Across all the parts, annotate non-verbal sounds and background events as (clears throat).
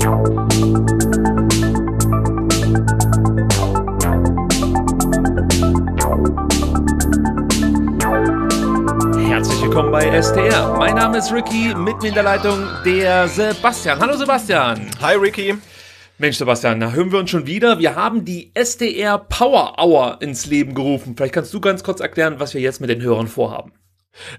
Herzlich willkommen bei STR. Mein Name ist Ricky, mit mir in der Leitung der Sebastian. Hallo Sebastian. Hi Ricky. Mensch, Sebastian, da hören wir uns schon wieder. Wir haben die STR Power Hour ins Leben gerufen. Vielleicht kannst du ganz kurz erklären, was wir jetzt mit den Hörern vorhaben.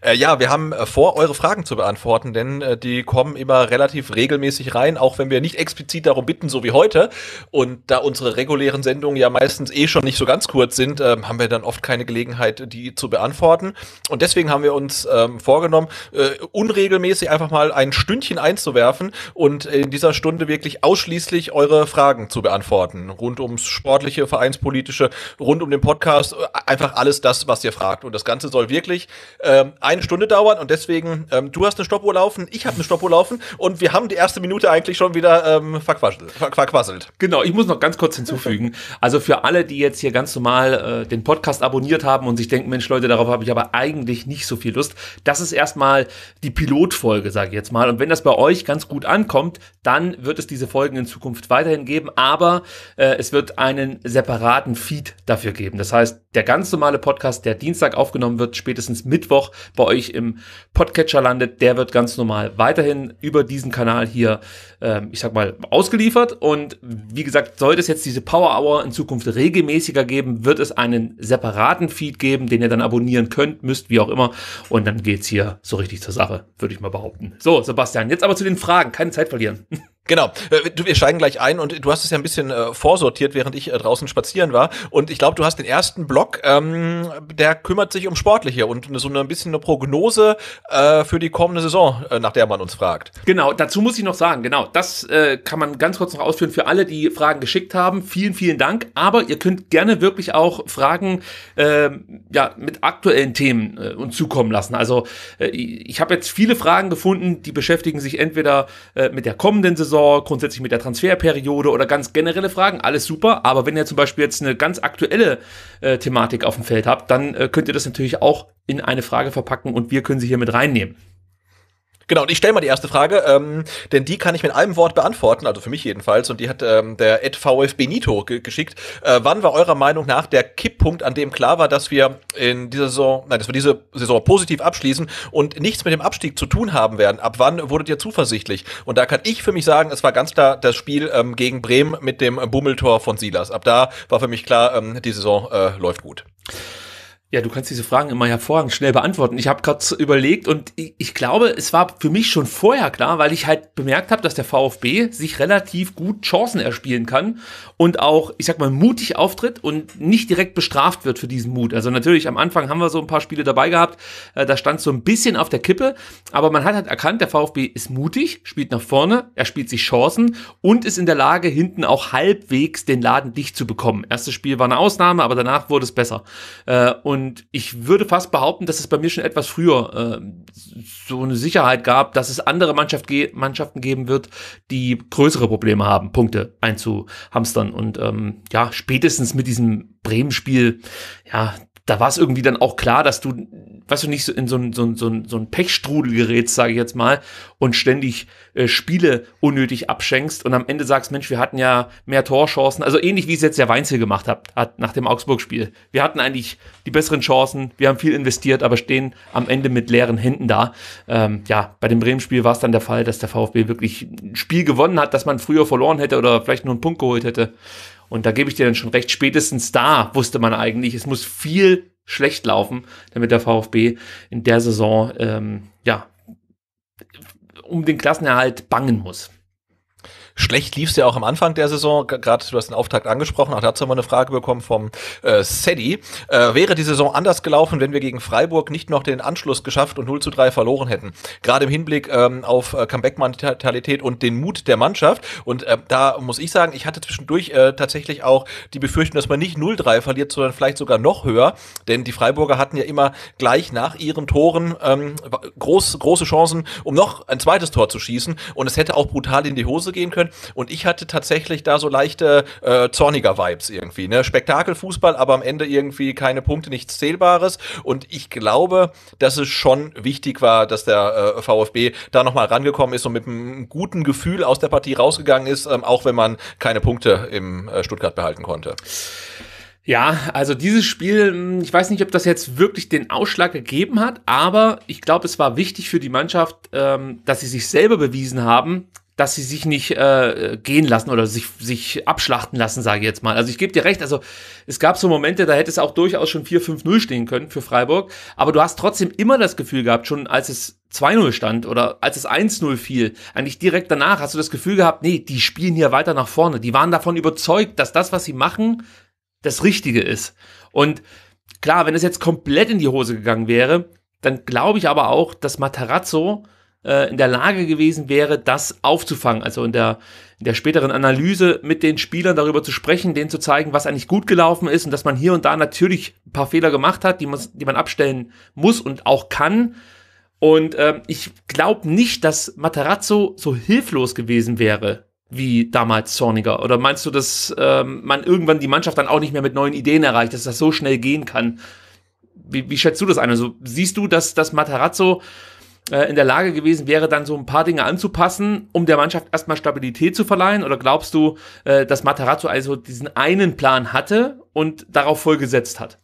Äh, ja, wir haben äh, vor, eure Fragen zu beantworten, denn äh, die kommen immer relativ regelmäßig rein, auch wenn wir nicht explizit darum bitten, so wie heute. Und da unsere regulären Sendungen ja meistens eh schon nicht so ganz kurz sind, ähm, haben wir dann oft keine Gelegenheit, die zu beantworten. Und deswegen haben wir uns ähm, vorgenommen, äh, unregelmäßig einfach mal ein Stündchen einzuwerfen und in dieser Stunde wirklich ausschließlich eure Fragen zu beantworten. Rund ums sportliche, vereinspolitische, rund um den Podcast, äh, einfach alles das, was ihr fragt. Und das Ganze soll wirklich... Äh, ähm, eine Stunde dauern und deswegen, ähm, du hast eine Stoppuhr laufen, ich habe eine Stoppuhr laufen und wir haben die erste Minute eigentlich schon wieder ähm, verquasselt, verquasselt. Genau, ich muss noch ganz kurz hinzufügen. Also für alle, die jetzt hier ganz normal äh, den Podcast abonniert haben und sich denken, Mensch Leute, darauf habe ich aber eigentlich nicht so viel Lust. Das ist erstmal die Pilotfolge, sage ich jetzt mal. Und wenn das bei euch ganz gut ankommt, dann wird es diese Folgen in Zukunft weiterhin geben, aber äh, es wird einen separaten Feed dafür geben. Das heißt, der ganz normale Podcast, der Dienstag aufgenommen wird, spätestens Mittwoch, bei euch im Podcatcher landet, der wird ganz normal weiterhin über diesen Kanal hier, ähm, ich sag mal, ausgeliefert. Und wie gesagt, sollte es jetzt diese Power Hour in Zukunft regelmäßiger geben, wird es einen separaten Feed geben, den ihr dann abonnieren könnt, müsst, wie auch immer. Und dann geht's hier so richtig zur Sache, würde ich mal behaupten. So, Sebastian, jetzt aber zu den Fragen. Keine Zeit verlieren. (laughs) Genau. Äh, wir steigen gleich ein und du hast es ja ein bisschen äh, vorsortiert, während ich äh, draußen spazieren war. Und ich glaube, du hast den ersten Block, ähm, der kümmert sich um Sportliche und so eine, ein bisschen eine Prognose äh, für die kommende Saison, äh, nach der man uns fragt. Genau, dazu muss ich noch sagen, genau, das äh, kann man ganz kurz noch ausführen für alle, die Fragen geschickt haben. Vielen, vielen Dank. Aber ihr könnt gerne wirklich auch Fragen ähm, ja, mit aktuellen Themen uns zukommen lassen. Also ich habe jetzt viele Fragen gefunden, die beschäftigen sich entweder mit der kommenden Saison, Saison, grundsätzlich mit der Transferperiode oder ganz generelle Fragen, alles super. Aber wenn ihr zum Beispiel jetzt eine ganz aktuelle äh, Thematik auf dem Feld habt, dann äh, könnt ihr das natürlich auch in eine Frage verpacken und wir können sie hier mit reinnehmen. Genau, und ich stelle mal die erste Frage, ähm, denn die kann ich mit einem Wort beantworten, also für mich jedenfalls, und die hat ähm, der Ed VF Benito ge geschickt. Äh, wann war eurer Meinung nach der Kipppunkt, an dem klar war, dass wir in dieser Saison, nein, dass wir diese Saison positiv abschließen und nichts mit dem Abstieg zu tun haben werden? Ab wann wurdet ihr zuversichtlich? Und da kann ich für mich sagen, es war ganz klar das Spiel ähm, gegen Bremen mit dem Bummeltor von Silas. Ab da war für mich klar, ähm, die Saison äh, läuft gut. Ja, du kannst diese Fragen immer hervorragend schnell beantworten. Ich habe gerade überlegt und ich, ich, glaube, es war für mich schon vorher klar, weil ich halt bemerkt habe, dass der VfB sich relativ gut Chancen erspielen kann und auch, ich sag mal, mutig auftritt und nicht direkt bestraft wird für diesen Mut. Also natürlich, am Anfang haben wir so ein paar Spiele dabei gehabt, äh, da stand so ein bisschen auf der Kippe, aber man hat halt erkannt, der VfB ist mutig, spielt nach vorne, er spielt sich Chancen und ist in der Lage, hinten auch halbwegs den Laden dicht zu bekommen. Erstes Spiel war eine Ausnahme, aber danach wurde es besser. Äh, und und ich würde fast behaupten, dass es bei mir schon etwas früher äh, so eine Sicherheit gab, dass es andere Mannschaft ge Mannschaften geben wird, die größere Probleme haben, Punkte einzuhamstern. Und ähm, ja, spätestens mit diesem Bremen-Spiel, ja, da war es irgendwie dann auch klar, dass du, weißt du, nicht so in so ein, so ein, so ein, so ein Pechstrudel gerätst, sage ich jetzt mal, und ständig äh, Spiele unnötig abschenkst und am Ende sagst, Mensch, wir hatten ja mehr Torchancen. Also ähnlich wie es jetzt der Weinzel gemacht hat, hat nach dem Augsburg-Spiel. Wir hatten eigentlich die besseren Chancen, wir haben viel investiert, aber stehen am Ende mit leeren Händen da. Ähm, ja, bei dem Bremen-Spiel war es dann der Fall, dass der VfB wirklich ein Spiel gewonnen hat, das man früher verloren hätte oder vielleicht nur einen Punkt geholt hätte. Und da gebe ich dir dann schon recht, spätestens da wusste man eigentlich, es muss viel schlecht laufen, damit der VfB in der Saison ähm, ja um den Klassenerhalt bangen muss. Schlecht lief es ja auch am Anfang der Saison, gerade du hast den Auftakt angesprochen, auch dazu haben wir eine Frage bekommen vom äh, Sedi. Äh, wäre die Saison anders gelaufen, wenn wir gegen Freiburg nicht noch den Anschluss geschafft und 0 zu 3 verloren hätten? Gerade im Hinblick ähm, auf äh, Comeback-Mentalität und den Mut der Mannschaft. Und äh, da muss ich sagen, ich hatte zwischendurch äh, tatsächlich auch die Befürchtung, dass man nicht 0-3 verliert, sondern vielleicht sogar noch höher. Denn die Freiburger hatten ja immer gleich nach ihren Toren ähm, groß, große Chancen, um noch ein zweites Tor zu schießen. Und es hätte auch brutal in die Hose gehen können. Und ich hatte tatsächlich da so leichte äh, zorniger Vibes irgendwie. Ne? Spektakelfußball, aber am Ende irgendwie keine Punkte, nichts Zählbares. Und ich glaube, dass es schon wichtig war, dass der äh, VfB da nochmal rangekommen ist und mit einem guten Gefühl aus der Partie rausgegangen ist, ähm, auch wenn man keine Punkte im äh, Stuttgart behalten konnte. Ja, also dieses Spiel, hm, ich weiß nicht, ob das jetzt wirklich den Ausschlag gegeben hat, aber ich glaube, es war wichtig für die Mannschaft, ähm, dass sie sich selber bewiesen haben, dass sie sich nicht äh, gehen lassen oder sich, sich abschlachten lassen, sage ich jetzt mal. Also ich gebe dir recht, also es gab so Momente, da hätte es auch durchaus schon 4-5-0 stehen können für Freiburg, aber du hast trotzdem immer das Gefühl gehabt, schon als es 2-0 stand oder als es 1-0 fiel, eigentlich direkt danach hast du das Gefühl gehabt, nee, die spielen hier weiter nach vorne. Die waren davon überzeugt, dass das, was sie machen, das Richtige ist. Und klar, wenn es jetzt komplett in die Hose gegangen wäre, dann glaube ich aber auch, dass Matarazzo äh, in der Lage gewesen wäre, das aufzufangen. Also in der, in der späteren Analyse mit den Spielern darüber zu sprechen, denen zu zeigen, was eigentlich gut gelaufen ist und dass man hier und da natürlich ein paar Fehler gemacht hat, die man, die man abstellen muss und auch kann. Und ähm, ich glaube nicht, dass Matarazzo so hilflos gewesen wäre wie damals Zorniger. Oder meinst du, dass ähm, man irgendwann die Mannschaft dann auch nicht mehr mit neuen Ideen erreicht, dass das so schnell gehen kann? Wie, wie schätzt du das ein? Also siehst du, dass, dass Matarazzo äh, in der Lage gewesen wäre, dann so ein paar Dinge anzupassen, um der Mannschaft erstmal Stabilität zu verleihen? Oder glaubst du, äh, dass Matarazzo also diesen einen Plan hatte und darauf vollgesetzt hat?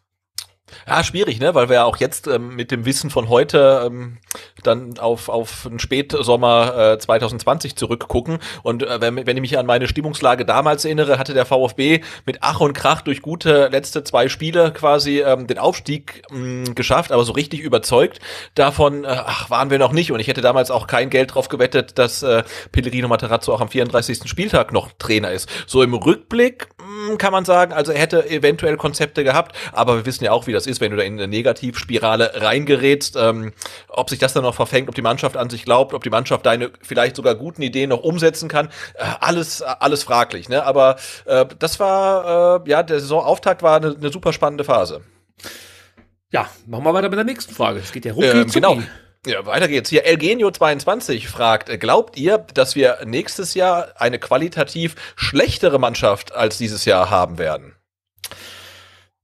Ja, schwierig, ne? Weil wir ja auch jetzt ähm, mit dem Wissen von heute ähm, dann auf, auf den Spätsommer äh, 2020 zurückgucken. Und äh, wenn, wenn ich mich an meine Stimmungslage damals erinnere, hatte der VfB mit Ach und Krach durch gute letzte zwei Spiele quasi ähm, den Aufstieg mh, mm, geschafft, aber so richtig überzeugt davon, äh, ach, waren wir noch nicht. Und ich hätte damals auch kein Geld drauf gewettet, dass äh, Pellerino Materazzo auch am 34. Spieltag noch Trainer ist. So im Rückblick hm, kann man sagen. Also er hätte eventuell Konzepte gehabt, aber wir wissen ja auch, wie das ist, wenn du da in eine Negativspirale reingerätst, ähm, ob sich das dann noch verfängt, ob die Mannschaft an sich glaubt, ob die Mannschaft deine vielleicht sogar guten Ideen noch umsetzen kann. Äh, alles, äh, alles fraglich, ne? Aber äh, das war, äh, ja, der Saisonauftakt war eine, eine super spannende Phase. Ja, machen wir weiter mit der nächsten Frage. Es geht ja rucki ähm, Genau. Ja, weiter geht's. Hier, Elgenio22 fragt, glaubt ihr, dass wir nächstes Jahr eine qualitativ schlechtere Mannschaft als dieses Jahr haben werden?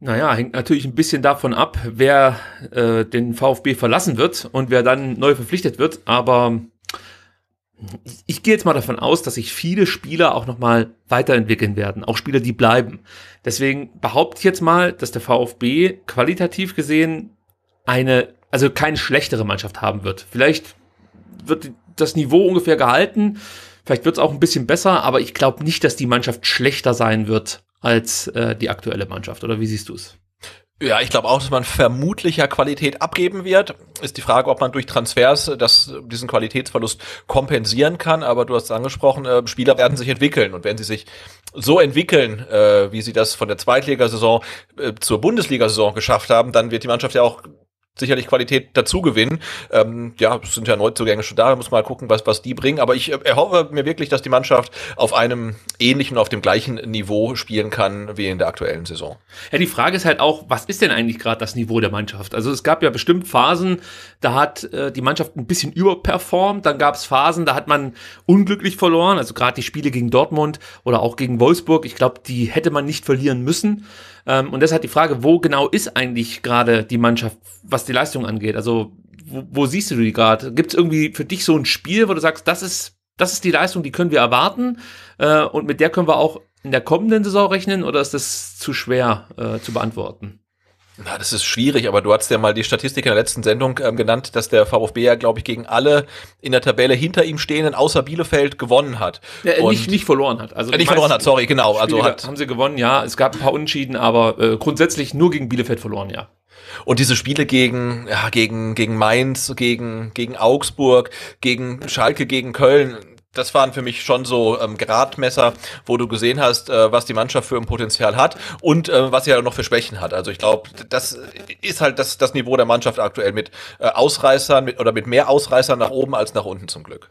Naja, hängt natürlich ein bisschen davon ab, wer äh, den VfB verlassen wird und wer dann neu verpflichtet wird. Aber ich, ich gehe jetzt mal davon aus, dass sich viele Spieler auch nochmal weiterentwickeln werden. Auch Spieler, die bleiben. Deswegen behaupte ich jetzt mal, dass der VfB qualitativ gesehen eine also keine schlechtere Mannschaft haben wird. Vielleicht wird das Niveau ungefähr gehalten, vielleicht wird es auch ein bisschen besser, aber ich glaube nicht, dass die Mannschaft schlechter sein wird als äh, die aktuelle Mannschaft. Oder wie siehst du es? Ja, ich glaube auch, dass man vermutlicher Qualität abgeben wird. Ist die Frage, ob man durch Transfers äh, das, diesen Qualitätsverlust kompensieren kann. Aber du hast es angesprochen, äh, Spieler werden sich entwickeln. Und wenn sie sich so entwickeln, äh, wie sie das von der Zweitligasaison äh, zur Bundesliga-Saison geschafft haben, dann wird die Mannschaft ja auch sicherlich Qualität dazugewinnen. Ähm, ja, es sind ja Neuzugänge schon da, muss mal gucken, was, was die bringen. Aber ich äh, erhoffe mir wirklich, dass die Mannschaft auf einem ähnlichen, auf dem gleichen Niveau spielen kann wie in der aktuellen Saison. Ja, die Frage ist halt auch, was ist denn eigentlich gerade das Niveau der Mannschaft? Also es gab ja bestimmt Phasen, da hat äh, die Mannschaft ein bisschen überperformt, dann gab es Phasen, da hat man unglücklich verloren, also gerade die Spiele gegen Dortmund oder auch gegen Wolfsburg, ich glaube, die hätte man nicht verlieren müssen. Ähm, und deshalb die Frage, wo genau ist eigentlich gerade die Mannschaft? Was was die Leistung angeht? Also, wo, wo siehst du die gerade? Gibt es irgendwie für dich so ein Spiel, wo du sagst, das ist, das ist die Leistung, die können wir erwarten äh, und mit der können wir auch in der kommenden Saison rechnen oder ist das zu schwer äh, zu beantworten? Na, das ist schwierig, aber du hast ja mal die Statistik in der letzten Sendung ähm, genannt, dass der VfB ja, glaube ich, gegen alle in der Tabelle hinter ihm stehenden außer Bielefeld gewonnen hat. Ja, und nicht, nicht verloren hat. Also äh, nicht verloren hat, sorry, genau. also hat, haben sie gewonnen, ja. Es gab ein paar Unschieden, aber äh, grundsätzlich nur gegen Bielefeld verloren, ja. Und diese Spiele gegen, ja, gegen, gegen Mainz, gegen, gegen Augsburg, gegen Schalke, gegen Köln, das waren für mich schon so ähm, Gradmesser, wo du gesehen hast, äh, was die Mannschaft für ein Potenzial hat und äh, was sie ja halt noch für Schwächen hat. Also ich glaube, das ist halt das, das Niveau der Mannschaft aktuell mit äh, Ausreißern mit, oder mit mehr Ausreißern nach oben als nach unten zum Glück.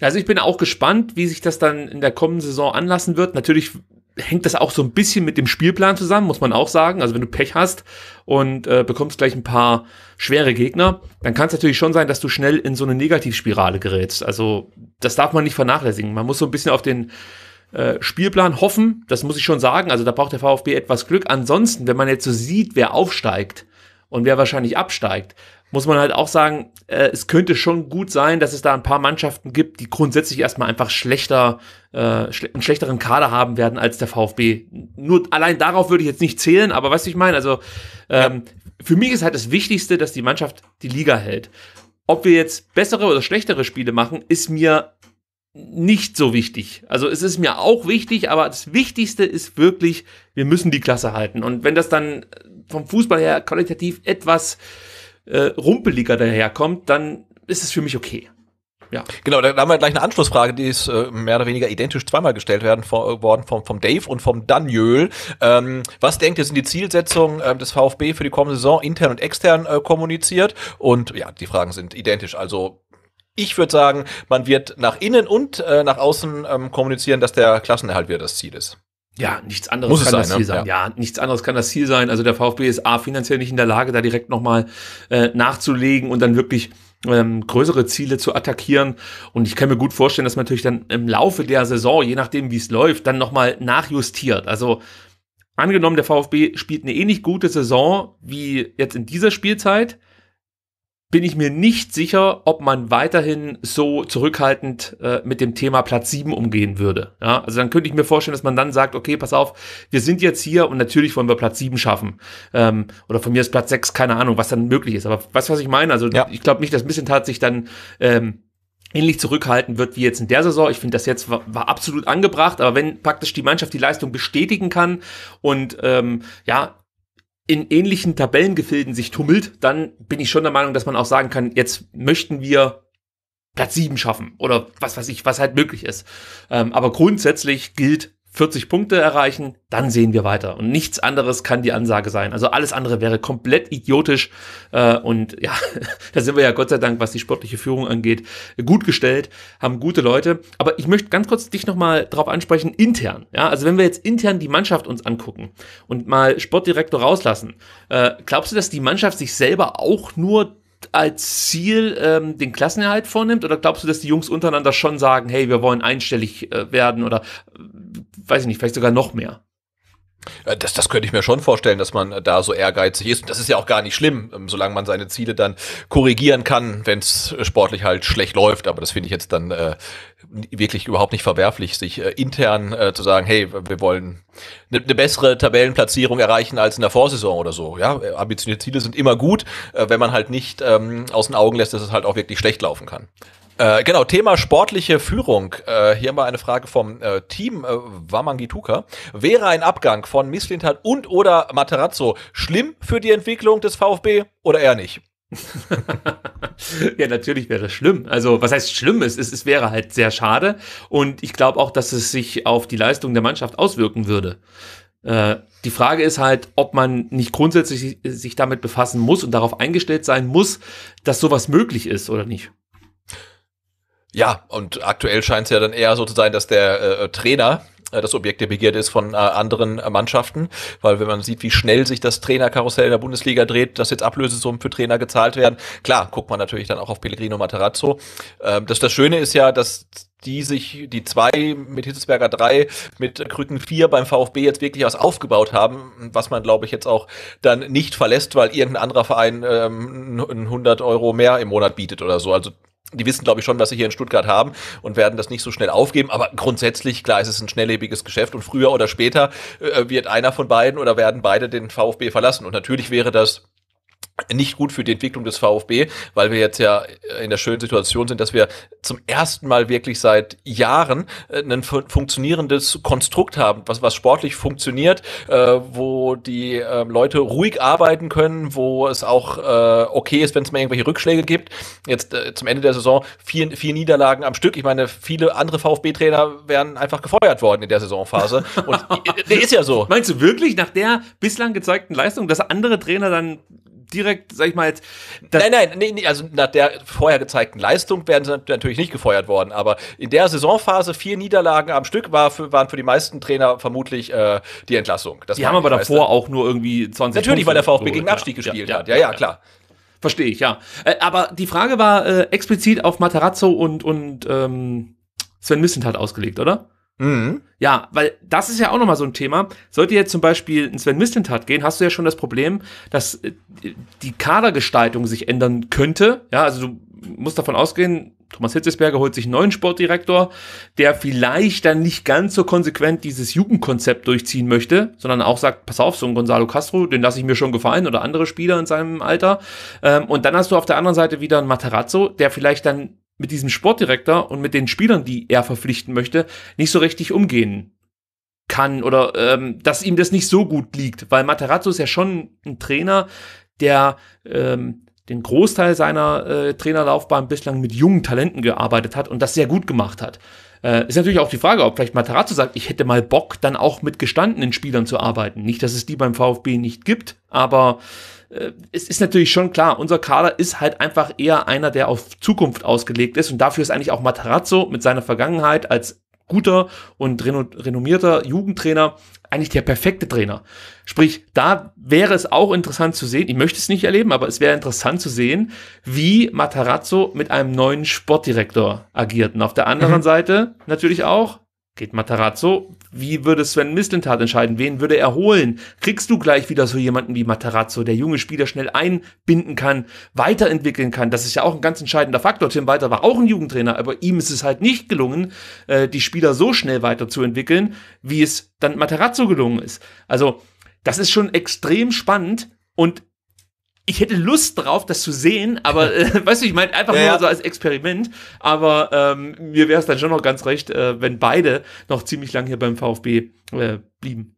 Also ich bin auch gespannt, wie sich das dann in der kommenden Saison anlassen wird. Natürlich hängt das auch so ein bisschen mit dem Spielplan zusammen, muss man auch sagen. Also wenn du Pech hast und äh, bekommst gleich ein paar schwere Gegner, dann kann es natürlich schon sein, dass du schnell in so eine Negativspirale gerätst. Also das darf man nicht vernachlässigen. Man muss so ein bisschen auf den äh, Spielplan hoffen, das muss ich schon sagen. Also da braucht der VfB etwas Glück. Ansonsten, wenn man jetzt so sieht, wer aufsteigt, und wer wahrscheinlich absteigt, muss man halt auch sagen, äh, es könnte schon gut sein, dass es da ein paar Mannschaften gibt, die grundsätzlich erstmal einfach schlechter, äh, schle einen schlechteren Kader haben werden als der VfB. Nur allein darauf würde ich jetzt nicht zählen, aber weißt du, ich meine, also ähm, ja. für mich ist halt das Wichtigste, dass die Mannschaft die Liga hält. Ob wir jetzt bessere oder schlechtere Spiele machen, ist mir nicht so wichtig. Also es ist mir auch wichtig, aber das Wichtigste ist wirklich, wir müssen die Klasse halten. Und wenn das dann vom Fußball her qualitativ etwas äh, rumpeliger daherkommt, dann ist es für mich okay. Ja. Genau, da haben wir gleich eine Anschlussfrage, die ist äh, mehr oder weniger identisch zweimal gestellt werden vor, äh, worden vom, vom Dave und vom Daniel. Ähm, was denkt ihr, sind die Zielsetzungen äh, des VfB für die kommende Saison intern und extern äh, kommuniziert? Und ja, die Fragen sind identisch. Also ich würde sagen, man wird nach innen und äh, nach außen ähm, kommunizieren, dass der Klassenerhalt wieder das Ziel ist. Ja, nichts anderes Muss kann sein, das ne? Ziel ne? sein. Ja. ja. nichts anderes kann das Ziel sein. Also der VfB ist A finanziell nicht in der Lage, da direkt nochmal äh, nachzulegen und dann wirklich ähm, größere Ziele zu attackieren. Und ich kann mir gut vorstellen, dass man natürlich dann im Laufe der Saison, je nachdem wie es läuft, dann nochmal nachjustiert. Also angenommen, der VfB spielt eine ähnlich gute Saison wie jetzt in dieser Spielzeit, bin ich mir nicht sicher, ob man weiterhin so zurückhaltend äh, mit dem Thema Platz 7 umgehen würde. Ja, also dann könnte ich mir vorstellen, dass man dann sagt, okay, pass auf, wir sind jetzt hier und natürlich wollen wir Platz 7 schaffen. Ähm, oder von mir ist Platz 6, keine Ahnung, was dann möglich ist. Aber weißt du, was ich meine? Also ja. ich glaube nicht, dass Missentat sich dann ähm, ähnlich zurückhalten wird wie jetzt in der Saison. Ich finde, das jetzt war, war, absolut angebracht, aber wenn praktisch die Mannschaft die Leistung bestätigen kann und ähm, ja, in ähnlichen Tabellengefilden sich tummelt, dann bin ich schon der Meinung, dass man auch sagen kann, jetzt möchten wir Platz 7 schaffen oder was weiß ich, was halt möglich ist. Ähm, aber grundsätzlich gilt, 40 Punkte erreichen, dann sehen wir weiter. Und nichts anderes kann die Ansage sein. Also alles andere wäre komplett idiotisch. Äh, und ja, (laughs) da sind wir ja Gott sei Dank, was die sportliche Führung angeht, gut gestellt, haben gute Leute. Aber ich möchte ganz kurz dich nochmal drauf ansprechen, intern. Ja, also wenn wir jetzt intern die Mannschaft uns angucken und mal Sportdirektor rauslassen, äh, glaubst du, dass die Mannschaft sich selber auch nur als Ziel ähm, den Klassenerhalt vornimmt? Oder glaubst du, dass die Jungs untereinander schon sagen, hey, wir wollen einstellig äh, werden oder äh, weiß ich nicht, vielleicht sogar noch mehr? Äh, das, das könnte ich mir schon vorstellen, dass man äh, da so ehrgeizig ist. Und das ist ja auch gar nicht schlimm, ähm, solange man seine Ziele dann korrigieren kann, wenn es sportlich halt schlecht läuft. Aber das finde ich jetzt dann äh, wirklich überhaupt nicht verwerflich, sich äh, intern äh, zu sagen, hey, wir wollen eine ne bessere Tabellenplatzierung erreichen als in der Vorsaison oder so. Ja, äh, ambitionierte Ziele sind immer gut, äh, wenn man halt nicht ähm, aus den Augen lässt, dass es halt auch wirklich schlecht laufen kann. Äh, genau, Thema sportliche Führung. Äh, hier haben wir eine Frage vom äh, Team äh, Wamangituka. Wäre ein Abgang von Misslintat und oder Materazzo schlimm für die Entwicklung des VfB oder eher nicht? ja, natürlich wäre das schlimm. Also, was heißt schlimm? Es, es, es wäre halt sehr schade. Und ich glaube auch, dass es sich auf die Leistung der Mannschaft auswirken würde. Äh, die Frage ist halt, ob man nicht grundsätzlich sich damit befassen muss und darauf eingestellt sein muss, dass sowas möglich ist oder nicht. Ja, und aktuell scheint es ja dann eher so zu sein, dass der äh, äh Trainer äh, das Objekt der Begierde ist von äh, anderen äh, Mannschaften, weil wenn man sieht, wie schnell sich das Trainerkarussell in der Bundesliga dreht, dass jetzt Ablösesummen für Trainer gezahlt werden, klar, guckt man natürlich dann auch auf Pellegrino Materazzo. Ähm, das, das Schöne ist ja, dass die sich, die zwei mit Hitzesberger drei, mit Krücken vier beim VfB jetzt wirklich was aufgebaut haben, was man glaube ich jetzt auch dann nicht verlässt, weil irgendein anderer Verein ähm, 100 Euro mehr im Monat bietet oder so. Also die wissen, glaube ich, schon, was sie hier in Stuttgart haben und werden das nicht so schnell aufgeben. Aber grundsätzlich, klar, es ist ein schnelllebiges Geschäft und früher oder später äh, wird einer von beiden oder werden beide den VfB verlassen. Und natürlich wäre das nicht gut für die Entwicklung des VfB, weil wir jetzt ja in der schönen Situation sind, dass wir zum ersten Mal wirklich seit Jahren äh, ein funktionierendes Konstrukt haben, was, was sportlich funktioniert, äh, wo die äh, Leute ruhig arbeiten können, wo es auch äh, okay ist, wenn es mal irgendwelche Rückschläge gibt. Jetzt äh, zum Ende der Saison vier, vier Niederlagen am Stück. Ich meine, viele andere VfB-Trainer wären einfach gefeuert worden in der Saisonphase. Und äh, der ist ja so. (laughs) Meinst du wirklich nach der bislang gezeigten Leistung, dass andere Trainer dann direkt, sag ich mal jetzt. Nein, nein, nee, nee, also nach der vorher gezeigten Leistung wären sie natürlich nicht gefeuert worden, aber in der Saisonphase vier Niederlagen am Stück war für, waren für die meisten Trainer vermutlich äh, die Entlassung. Das die haben aber davor weißt, auch nur irgendwie 20 Natürlich, Punkte weil der VfB gegen Abstieg ja, gespielt ja, hat. Ja, ja, klar. Verstehe ich, ja. Äh, aber die Frage war äh, explizit auf Matarazzo und, und ähm, Sven Missenthal ausgelegt, oder? Mhm. Ja, weil das ist ja auch nochmal so ein Thema. Sollte jetzt zum Beispiel ein Sven Mistentat gehen, hast du ja schon das Problem, dass äh, die Kadergestaltung sich ändern könnte. Ja, also du musst davon ausgehen, Thomas Hitzesberger holt sich einen neuen Sportdirektor, der vielleicht dann nicht ganz so konsequent dieses Jugendkonzept durchziehen möchte, sondern auch sagt, pass auf, so ein Gonzalo Castro, den lasse ich mir schon gefallen oder andere Spieler in seinem Alter. Ähm, und dann hast du auf der anderen Seite wieder einen Materazzo, der vielleicht dann mit diesem Sportdirektor und mit den Spielern, die er verpflichten möchte, nicht so richtig umgehen kann oder ähm, dass ihm das nicht so gut liegt, weil Materazzo ist ja schon ein Trainer, der ähm, den Großteil seiner äh, Trainerlaufbahn bislang mit jungen Talenten gearbeitet hat und das sehr gut gemacht hat. Äh, ist natürlich auch die Frage, ob vielleicht Materazzo sagt, ich hätte mal Bock, dann auch mit gestandenen Spielern zu arbeiten. Nicht, dass es die beim VfB nicht gibt, aber äh, es ist natürlich schon klar, unser Kader ist halt einfach eher einer, der auf Zukunft ausgelegt ist und dafür ist eigentlich auch Matarazzo mit seiner Vergangenheit als guter und renommierter Jugendtrainer eigentlich der perfekte Trainer. Sprich, da wäre es auch interessant zu sehen, ich möchte es nicht erleben, aber es wäre interessant zu sehen, wie Matarazzo mit einem neuen Sportdirektor agiert. Und auf der anderen mhm. Seite natürlich auch, geht Matarazzo wie würde Sven Mislintat entscheiden? Wen würde er holen? Kriegst du gleich wieder so jemanden wie Materazzo, der junge Spieler schnell einbinden kann, weiterentwickeln kann? Das ist ja auch ein ganz entscheidender Faktor. Tim Walter war auch ein Jugendtrainer, aber ihm ist es halt nicht gelungen, äh, die Spieler so schnell weiterzuentwickeln, wie es dann Materazzo gelungen ist. Also, das ist schon extrem spannend und ich hätte Lust drauf, das zu sehen, aber (laughs) äh, weißt du, ich meine einfach ja, nur so als Experiment. Aber ähm, mir wäre es dann schon noch ganz recht, äh, wenn beide noch ziemlich lang hier beim VfB äh, blieben.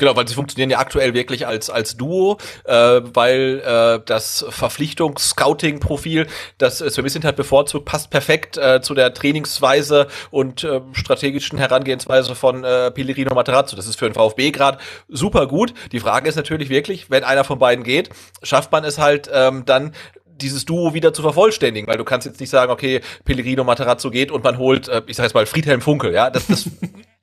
Genau, weil sie funktionieren ja aktuell wirklich als, als Duo, äh, weil äh, das Verpflichtungs-Scouting-Profil, das äh, Sven Vincent hat bevorzugt, passt perfekt äh, zu der Trainingsweise und äh, strategischen Herangehensweise von äh, Pellerino Materazzo. Das ist für den VfB gerade super gut. Die Frage ist natürlich wirklich, wenn einer von beiden geht, schafft man es halt ähm, dann dieses Duo wieder zu vervollständigen, weil du kannst jetzt nicht sagen, okay, Pellerino Materazzo geht und man holt, äh, ich sag jetzt mal, Friedhelm Funkel, ja, das, das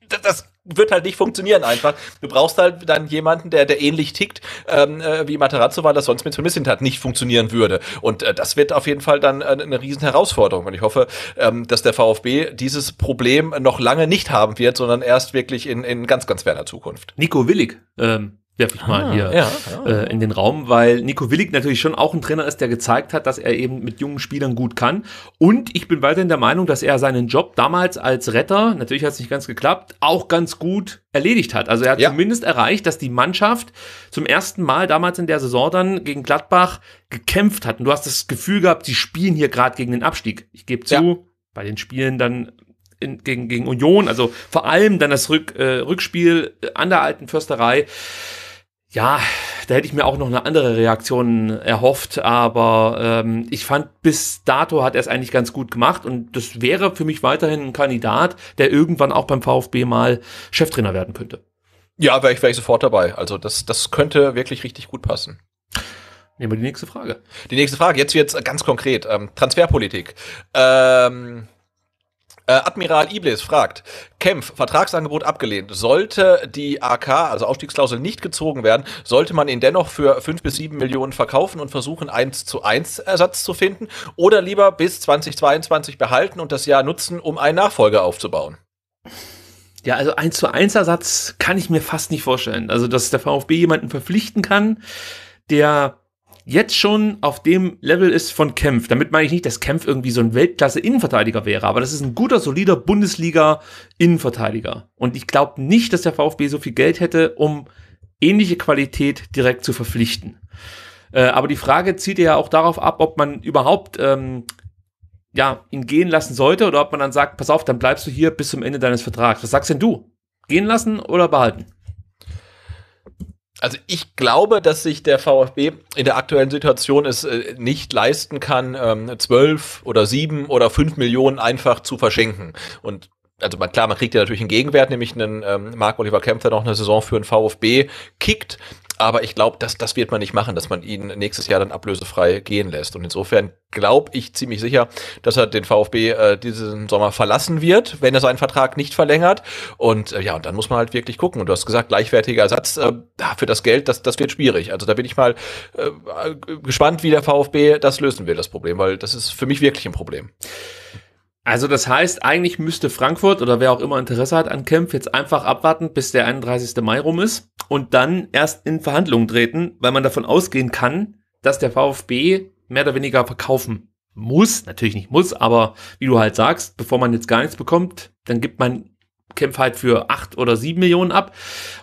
das wird halt nicht funktionieren einfach. Du brauchst halt dann jemanden, der, der ähnlich tickt, ähm, äh, wie Materazzo weil das sonst mit Vermissing hat nicht funktionieren würde. Und äh, das wird auf jeden Fall dann äh, eine riesen Herausforderung. Und ich hoffe, ähm, dass der VfB dieses Problem noch lange nicht haben wird, sondern erst wirklich in, in ganz, ganz ferner Zukunft. Nico Willig, ähm, werfe ich mal ah, hier ja, ja. Äh, in den Raum, weil Nico Willig natürlich schon auch ein Trainer ist, der gezeigt hat, dass er eben mit jungen Spielern gut kann. Und ich bin weiterhin der Meinung, dass er seinen Job damals als Retter, natürlich hat es nicht ganz geklappt, auch ganz gut erledigt hat. Also er hat ja. zumindest erreicht, dass die Mannschaft zum ersten Mal damals in der Saison dann gegen Gladbach gekämpft hat. Und du hast das Gefühl gehabt, sie spielen hier gerade gegen den Abstieg. Ich gebe zu, bei den Spielen dann in, gegen, gegen Union, also vor allem dann das Rück, äh, Rückspiel an der alten Försterei ja, da hätte ich mir auch noch eine andere Reaktion erhofft, aber ähm, ich fand, bis dato hat er es eigentlich ganz gut gemacht und das wäre für mich weiterhin ein Kandidat, der irgendwann auch beim VfB mal Cheftrainer werden könnte. Ja, wäre ich, wär ich sofort dabei. Also das, das könnte wirklich richtig gut passen. Nehmen wir die nächste Frage. Die nächste Frage, jetzt wird's ganz konkret. Ähm, Transferpolitik. Ähm äh, Admiral Iblis fragt, Kempf, Vertragsangebot abgelehnt. Sollte die AK, also Aufstiegsklausel, nicht gezogen werden, sollte man ihn dennoch für 5 bis 7 Millionen verkaufen und versuchen, 1 zu 1 Ersatz zu finden oder lieber bis 2022 behalten und das Jahr nutzen, um einen Nachfolger aufzubauen? Ja, also 1 zu 1 Ersatz kann ich mir fast nicht vorstellen. Also, dass der VfB jemanden verpflichten kann, der jetzt schon auf dem Level ist von Kempf. Damit meine ich nicht, dass Kempf irgendwie so ein Weltklasse-Innenverteidiger wäre, aber das ist ein guter, solider Bundesliga-Innenverteidiger. Und ich glaube nicht, dass der VfB so viel Geld hätte, um ähnliche Qualität direkt zu verpflichten. Äh, aber die Frage zieht ja auch darauf ab, ob man überhaupt ähm, ja, ihn gehen lassen sollte oder ob man dann sagt, pass auf, dann bleibst du hier bis zum Ende deines Vertrags. Was sagst denn du? Gehen lassen oder behalten? also ich glaube, dass sich der VfB in der aktuellen Situation es äh, nicht leisten kann, ähm, zwölf oder sieben oder fünf Millionen einfach zu verschenken. Und also man, klar, man kriegt ja natürlich einen Gegenwert, nämlich einen ähm, Mark oliver Kempfer noch eine Saison für den VfB kickt. Aber ich glaube, das, das wird man nicht machen, dass man ihn nächstes Jahr dann ablösefrei gehen lässt. Und insofern glaube ich ziemlich sicher, dass er den VfB äh, diesen Sommer verlassen wird, wenn er seinen Vertrag nicht verlängert. Und äh, ja, und dann muss man halt wirklich gucken. Und du hast gesagt, gleichwertiger Ersatz äh, für das Geld, das, das wird schwierig. Also da bin ich mal äh, gespannt, wie der VfB das lösen will, das Problem, weil das ist für mich wirklich ein Problem. Also das heißt, eigentlich müsste Frankfurt oder wer auch immer Interesse hat an Kempf jetzt einfach abwarten, bis der 31. Mai rum ist und dann erst in Verhandlungen treten, weil man davon ausgehen kann, dass der VfB mehr oder weniger verkaufen muss, natürlich nicht muss, aber wie du halt sagst, bevor man jetzt gar nichts bekommt, dann gibt man Kämpfe halt für acht oder sieben Millionen ab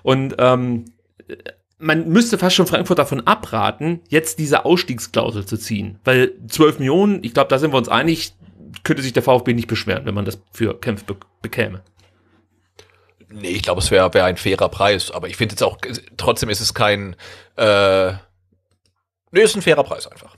und ähm, man müsste fast schon Frankfurt davon abraten, jetzt diese Ausstiegsklausel zu ziehen, weil zwölf Millionen, ich glaube, da sind wir uns einig, könnte sich der VfB nicht beschweren, wenn man das für Kämpfe be bekäme. Nee, ich glaube, es wäre wär ein fairer Preis. Aber ich finde jetzt auch, trotzdem ist es kein. Äh, nee, ist ein fairer Preis einfach.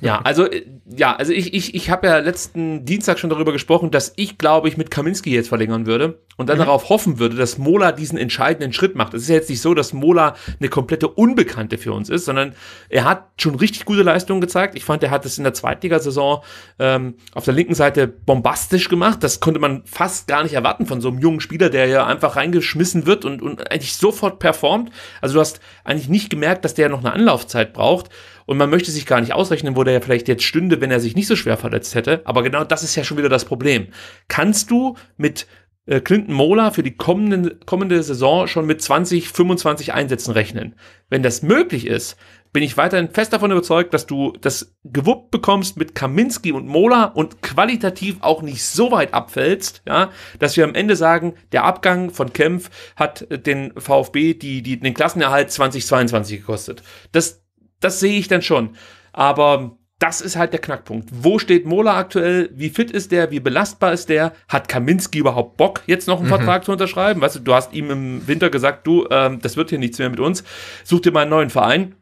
Ja, also äh, ja, also ich, ich, ich habe ja letzten Dienstag schon darüber gesprochen, dass ich, glaube ich, mit Kaminski jetzt verlängern würde und dann mhm. darauf hoffen würde, dass Mola diesen entscheidenden Schritt macht. Es ist ja jetzt nicht so, dass Mola eine komplette Unbekannte für uns ist, sondern er hat schon richtig gute Leistungen gezeigt. Ich fand, er hat es in der Zweitligasaison ähm, auf der linken Seite bombastisch gemacht. Das konnte man fast gar nicht erwarten von so einem jungen Spieler, der ja einfach reingeschmissen wird und, und eigentlich sofort performt. Also du hast eigentlich nicht gemerkt, dass der noch eine Anlaufzeit braucht. Und man möchte sich gar nicht ausrechnen, wo der ja vielleicht jetzt stünde, wenn er sich nicht so schwer verletzt hätte. Aber genau das ist ja schon wieder das Problem. Kannst du mit äh, Clinton Mola für die kommende, kommende Saison schon mit 20, 25 Einsätzen rechnen? Wenn das möglich ist, bin ich weiterhin fest davon überzeugt, dass du das gewuppt bekommst mit Kaminski und Mola und qualitativ auch nicht so weit abfällst, ja, dass wir am Ende sagen, der Abgang von Kempf hat den VfB die, die, den Klassenerhalt 2022 gekostet. Das, das sehe ich dann schon. Aber das ist halt der Knackpunkt. Wo steht Mola aktuell? Wie fit ist der? Wie belastbar ist der? Hat Kaminski überhaupt Bock, jetzt noch einen mhm. Vertrag zu unterschreiben? Weißt du, du hast ihm im Winter gesagt, du, ähm, das wird hier nichts mehr mit uns. Such dir mal einen neuen Verein.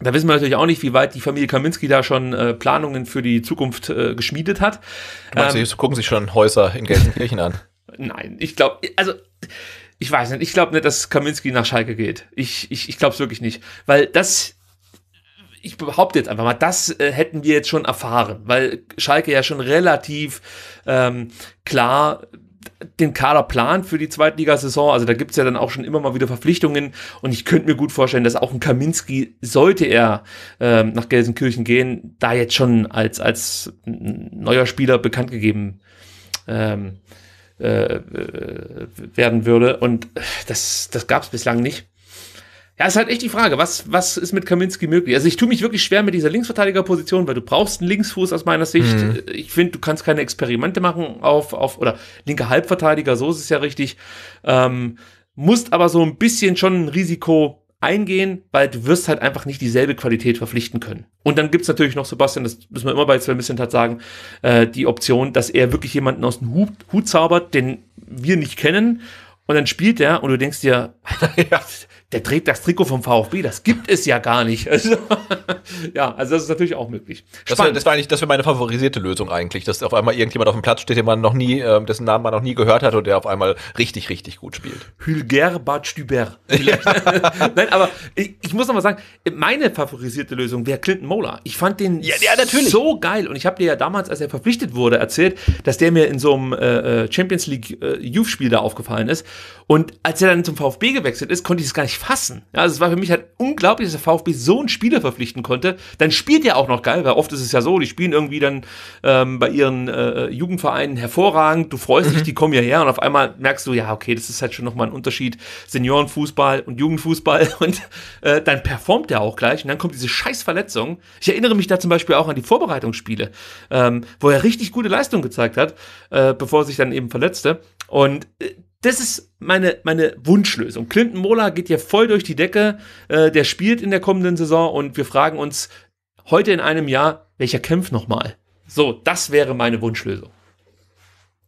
Da wissen wir natürlich auch nicht, wie weit die Familie Kaminski da schon äh, Planungen für die Zukunft äh, geschmiedet hat. Du meinst, ähm, sie gucken sich schon Häuser in Gelsenkirchen an? (laughs) Nein, ich glaube, also ich weiß nicht, ich glaube nicht, dass Kaminski nach Schalke geht. Ich, ich, ich glaube es wirklich nicht. Weil das ich behaupte jetzt einfach mal, das äh, hätten wir jetzt schon erfahren, weil Schalke ja schon relativ ähm, klar den Kader plant für die Zweitligasaison. Also da gibt es ja dann auch schon immer mal wieder Verpflichtungen. Und ich könnte mir gut vorstellen, dass auch ein Kaminski, sollte er ähm, nach Gelsenkirchen gehen, da jetzt schon als, als neuer Spieler bekannt gegeben ähm, äh, äh werden würde. Und das, das es bislang nicht. Ja, ist halt echt die Frage, was, was ist mit Kaminski möglich? Also ich tue mich wirklich schwer mit dieser Linksverteidigerposition, weil du brauchst einen Linksfuß aus meiner Sicht. Mhm. Äh, ich finde, du kannst keine Experimente machen auf, auf oder linke Halbverteidiger, so ist es ja richtig. Ähm, musst aber so ein bisschen schon ein Risiko eingehen, weil du wirst halt einfach nicht dieselbe Qualität verpflichten können. Und dann gibt's natürlich noch, Sebastian, das müssen wir immer bei zwei Sven Missentat sagen, äh, die Option, dass er wirklich jemanden aus dem Hut, Hut zaubert, den wir nicht kennen. Und dann spielt er und du denkst dir, Alter, (laughs) ja der trägt das Trikot vom VfB, das gibt es ja gar nicht. (laughs) Also, ja, also das ist natürlich auch möglich. Das war, das wäre eigentlich, das wäre meine favorisierte Lösung eigentlich, dass auf einmal irgendjemand auf dem Platz steht, den man noch nie, äh, dessen Namen man noch nie gehört hat und der auf einmal richtig, richtig gut spielt. Hülger Bad Badstüber. (laughs) (laughs) Nein, aber ich, ich muss nochmal sagen, meine favorisierte Lösung wäre Clinton Mola. Ich fand den ja, ja, so geil und ich habe dir ja damals, als er verpflichtet wurde, erzählt, dass der mir in so einem äh, äh, Champions League äh, Youth-Spiel da aufgefallen ist und als er dann zum VfB gewechselt ist, konnte ich es gar nicht fassen. Ja, also es war für mich halt unglaublich, dass der VfB so einen Spieler verpflichten konnte. Dann spielt er auch noch geil, weil oft ist es ja so, die spielen irgendwie dann ähm, bei ihren äh, Jugendvereinen hervorragend. Du freust mhm. dich, die kommen hierher und auf einmal merkst du, ja, okay, das ist halt schon nochmal ein Unterschied. Seniorenfußball und Jugendfußball (laughs) und äh, dann performt er auch gleich und dann kommt diese scheiß Verletzung. Ich erinnere mich da zum Beispiel auch an die Vorbereitungsspiele, ähm, wo er richtig gute Leistung gezeigt hat, äh, bevor er sich dann eben verletzte. Und äh, das ist meine, meine Wunschlösung. Clinton Mola geht hier voll durch die Decke. Äh, der spielt in der kommenden Saison und wir fragen uns heute in einem Jahr, welcher kämpft nochmal? So, das wäre meine Wunschlösung.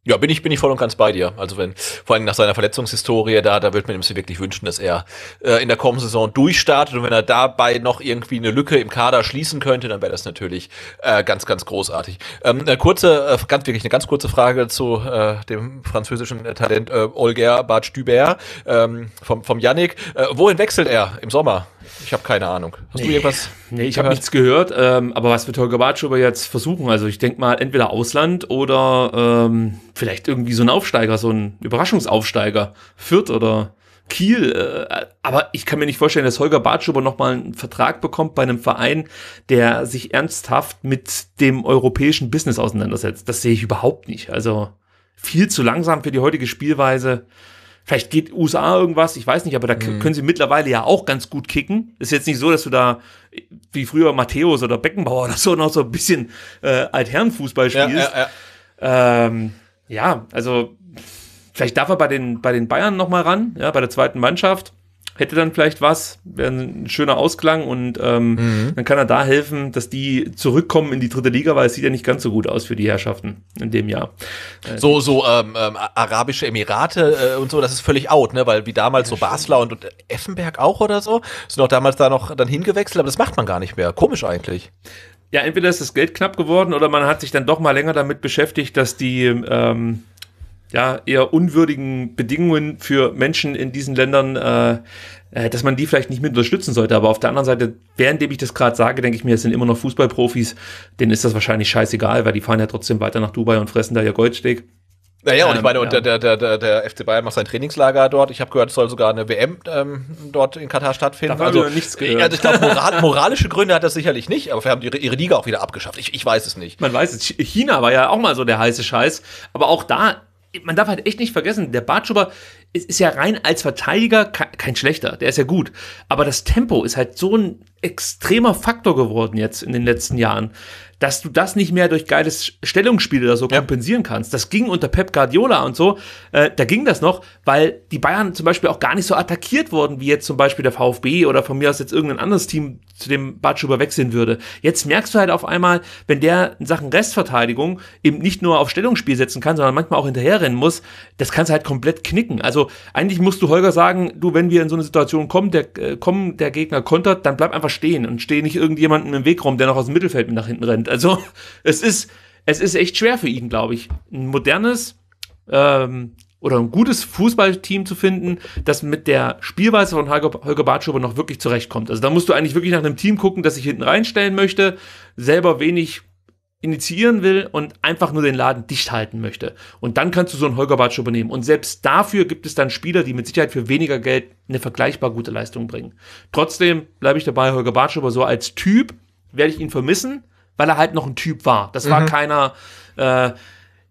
Ja, bin ich, bin ich voll und ganz bei dir. Also wenn, vor allem nach seiner Verletzungshistorie da, da würde man ihm wirklich wünschen, dass er äh, in der kommenden Saison durchstartet und wenn er dabei noch irgendwie eine Lücke im Kader schließen könnte, dann wäre das natürlich äh, ganz, ganz großartig. Ähm, eine kurze, äh, ganz wirklich eine ganz kurze Frage zu äh, dem französischen Talent äh, Olger Bart Stüber ähm, vom, vom Yannick. Äh, wohin wechselt er im Sommer? Ich habe keine Ahnung. Hast nee. du irgendwas? Nee, ich habe nichts gehört. Ähm, aber was wird Holger Bartschuber jetzt versuchen, also ich denke mal entweder Ausland oder ähm, vielleicht irgendwie so ein Aufsteiger, so ein Überraschungsaufsteiger, Fürth oder Kiel. Äh, aber ich kann mir nicht vorstellen, dass Holger Bartschuber nochmal einen Vertrag bekommt bei einem Verein, der sich ernsthaft mit dem europäischen Business auseinandersetzt. Das sehe ich überhaupt nicht. Also viel zu langsam für die heutige Spielweise. Vielleicht geht USA irgendwas, ich weiß nicht, aber da mhm. können sie mittlerweile ja auch ganz gut kicken. Ist jetzt nicht so, dass du da wie früher Matthäus oder Beckenbauer (laughs) oder so noch so ein bisschen äh, Altherrenfußball spielst. Ja, ja, ja. Ähm, ja, also vielleicht darf er bei den, bei den Bayern nochmal ran, ja, bei der zweiten Mannschaft hätte dann vielleicht was, wäre ein schöner Ausklang und ähm, mhm. dann kann er da helfen, dass die zurückkommen in die dritte Liga, weil es sieht ja nicht ganz so gut aus für die Herrschaften in dem Jahr. Äh, so, so ähm, ähm, Arabische Emirate äh, und so, das ist völlig out, ne? Weil wie damals ja, so Basler und, und, Effenberg auch oder so, sind auch damals da noch dann hingewechselt, aber das macht man gar nicht mehr. Komisch eigentlich. Ja, entweder ist das Geld knapp geworden oder man hat sich dann doch mal länger damit beschäftigt, dass die ähm, ja, eher unwürdigen Bedingungen für Menschen in diesen Ländern, äh, äh, dass man die vielleicht nicht mit unterstützen sollte. Aber auf der anderen Seite, währenddem ich das gerade sage, denke ich mir, es sind immer noch Fußballprofis, denen ist das wahrscheinlich scheißegal, weil die fahren ja trotzdem weiter nach Dubai und fressen da ihr Goldsteak. Naja, und ich ähm, meine, und ja. der, der, der, der FC Bayern macht sein Trainingslager dort. Ich habe gehört, es soll sogar eine WM ähm, dort in Katar stattfinden. Da also, nichts gehört. also ich glaube, moral, moralische Gründe hat das sicherlich nicht, aber wir haben die, ihre Liga auch wieder abgeschafft. Ich, ich weiß es nicht. Man weiß es. China war ja auch mal so der heiße Scheiß, aber auch da man darf halt echt nicht vergessen, der Bartschuber ist, ist, ja rein als Verteidiger kein schlechter, der ist ja gut. Aber das Tempo ist halt so ein extremer Faktor geworden jetzt in den letzten Jahren dass du das nicht mehr durch geiles Stellungsspiel oder so ja. kompensieren kannst. Das ging unter Pep Guardiola und so, äh, da ging das noch, weil die Bayern zum Beispiel auch gar nicht so attackiert wurden, wie jetzt zum Beispiel der VfB oder von mir aus jetzt irgendein anderes Team zu dem Batschuber wechseln würde. Jetzt merkst du halt auf einmal, wenn der in Sachen Restverteidigung eben nicht nur auf Stellungsspiel setzen kann, sondern manchmal auch hinterherrennen muss, das kannst du halt komplett knicken. Also eigentlich musst du Holger sagen, du, wenn wir in so eine Situation kommen, der, äh, kommen, der Gegner kontert, dann bleib einfach stehen und stehe nicht irgendjemandem im Weg rum, der noch aus dem Mittelfeld mit nach hinten rennt. Also (laughs) es ist, es ist echt schwer für ihn, glaube ich, ein modernes ähm, oder ein gutes Fußballteam zu finden, das mit der Spielweise von Holger, Holger Bartschuber noch wirklich zurechtkommt. Also da musst du eigentlich wirklich nach einem Team gucken, das sich hinten reinstellen möchte, selber wenig initiieren will und einfach nur den Laden dicht halten möchte. Und dann kannst du so einen Holger Bartschuber nehmen. Und selbst dafür gibt es dann Spieler, die mit Sicherheit für weniger Geld eine vergleichbar gute Leistung bringen. Trotzdem bleibe ich dabei, Holger Bartschuber so als Typ werde ich ihn vermissen weil er halt noch ein Typ war. Das war mhm. keiner, äh,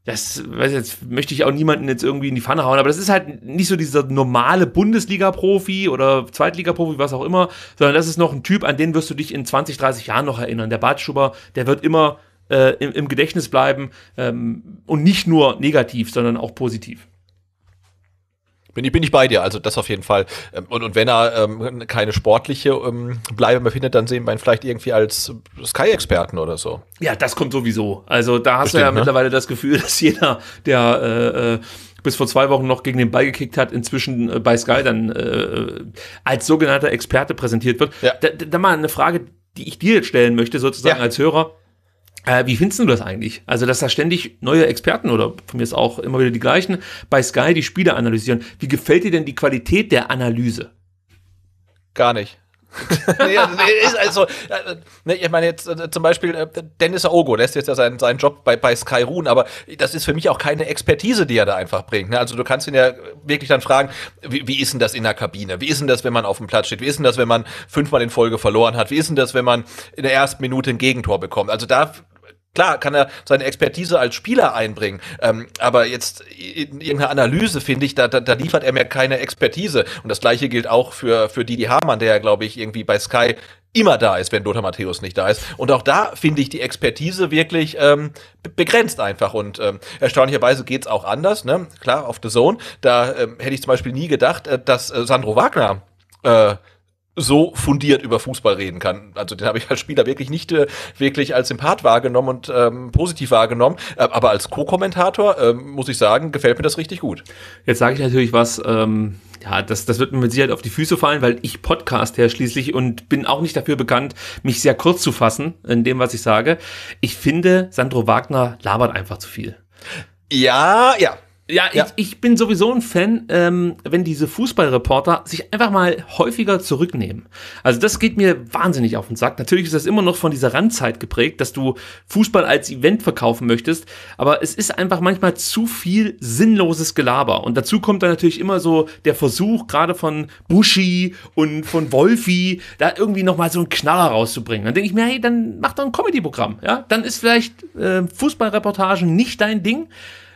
das weiß jetzt, möchte ich auch niemanden jetzt irgendwie in die Pfanne hauen, aber das ist halt nicht so dieser normale Bundesliga-Profi oder Zweitliga-Profi, was auch immer, sondern das ist noch ein Typ, an den wirst du dich in 20, 30 Jahren noch erinnern. Der Bartschuber, der wird immer äh, im, im, Gedächtnis bleiben ähm, und nicht nur negativ, sondern auch positiv. Bin ich, bin ich bei dir, also das auf jeden Fall. Ähm, und, und wenn er ähm, keine sportliche ähm, Bleibe mehr findet, dann sehen wir ihn vielleicht irgendwie als Sky-Experten oder so. Ja, das kommt sowieso. Also da hast Bestimmt, du ja ne? mittlerweile das Gefühl, (laughs) dass jeder, der äh, äh, bis vor zwei Wochen noch gegen den Ball gekickt hat, inzwischen äh, bei Sky dann äh, äh als sogenannter Experte präsentiert wird. Ja. Dann da mal eine Frage, die ich dir jetzt stellen möchte, sozusagen ja. als Hörer. Äh, wie findest du das eigentlich? Also, dass da ständig neue Experten oder von mir ist auch immer wieder die gleichen bei Sky die Spiele analysieren. Wie gefällt dir denn die Qualität der Analyse? Gar nicht. (laughs) ja, ist also, äh, ne, ich meine jetzt äh, zum Beispiel äh, Dennis Aogo lässt jetzt ja seinen, seinen Job bei, bei Sky ruhen, aber das ist für mich auch keine Expertise, die er da einfach bringt. Ne? Also du kannst ihn ja wirklich dann fragen, wie, wie ist denn das in der Kabine? Wie ist denn das, wenn man auf dem Platz steht? Wie ist denn das, wenn man fünfmal in Folge verloren hat? Wie ist denn das, wenn man in der ersten Minute ein Gegentor bekommt? Also da Klar, kann er seine Expertise als Spieler einbringen, ähm, aber jetzt in irgendeiner Analyse finde ich, da, da, da liefert er mir keine Expertise. Und das gleiche gilt auch für, für Didi Hamann, der ja, glaube ich, irgendwie bei Sky immer da ist, wenn Lothar Matthäus nicht da ist. Und auch da finde ich die Expertise wirklich ähm, begrenzt einfach. Und ähm, erstaunlicherweise es auch anders. Ne? Klar, auf The Zone, da ähm, hätte ich zum Beispiel nie gedacht, äh, dass äh, Sandro Wagner äh, so fundiert über Fußball reden kann. Also den habe ich als Spieler wirklich nicht äh, wirklich als Sympath wahrgenommen und ähm, positiv wahrgenommen. Äh, aber als Co-Kommentator äh, muss ich sagen, gefällt mir das richtig gut. Jetzt sage ich natürlich was. Ähm ja, das, das wird mir mit Sicherheit auf die Füße fallen, weil ich Podcast her schließlich und bin auch nicht dafür bekannt, mich sehr kurz zu fassen in dem, was ich sage. Ich finde, Sandro Wagner labert einfach zu viel. Ja, ja, ja, ja. Ich, ich, bin sowieso ein Fan, ähm, wenn diese Fußballreporter sich einfach mal häufiger zurücknehmen. Also das geht mir wahnsinnig auf den Sack. Natürlich ist das immer noch von dieser Randzeit geprägt, dass du Fußball als Event verkaufen möchtest, aber es ist einfach manchmal zu viel sinnloses Gelaber. Und dazu kommt dann natürlich immer so der Versuch, gerade von Buschi und von Wolfi, da irgendwie nochmal so einen Knaller rauszubringen. Dann denke ich mir, hey, dann mach doch ein Comedy-Programm. Ja? Dann ist vielleicht äh, Fußballreportagen nicht dein Ding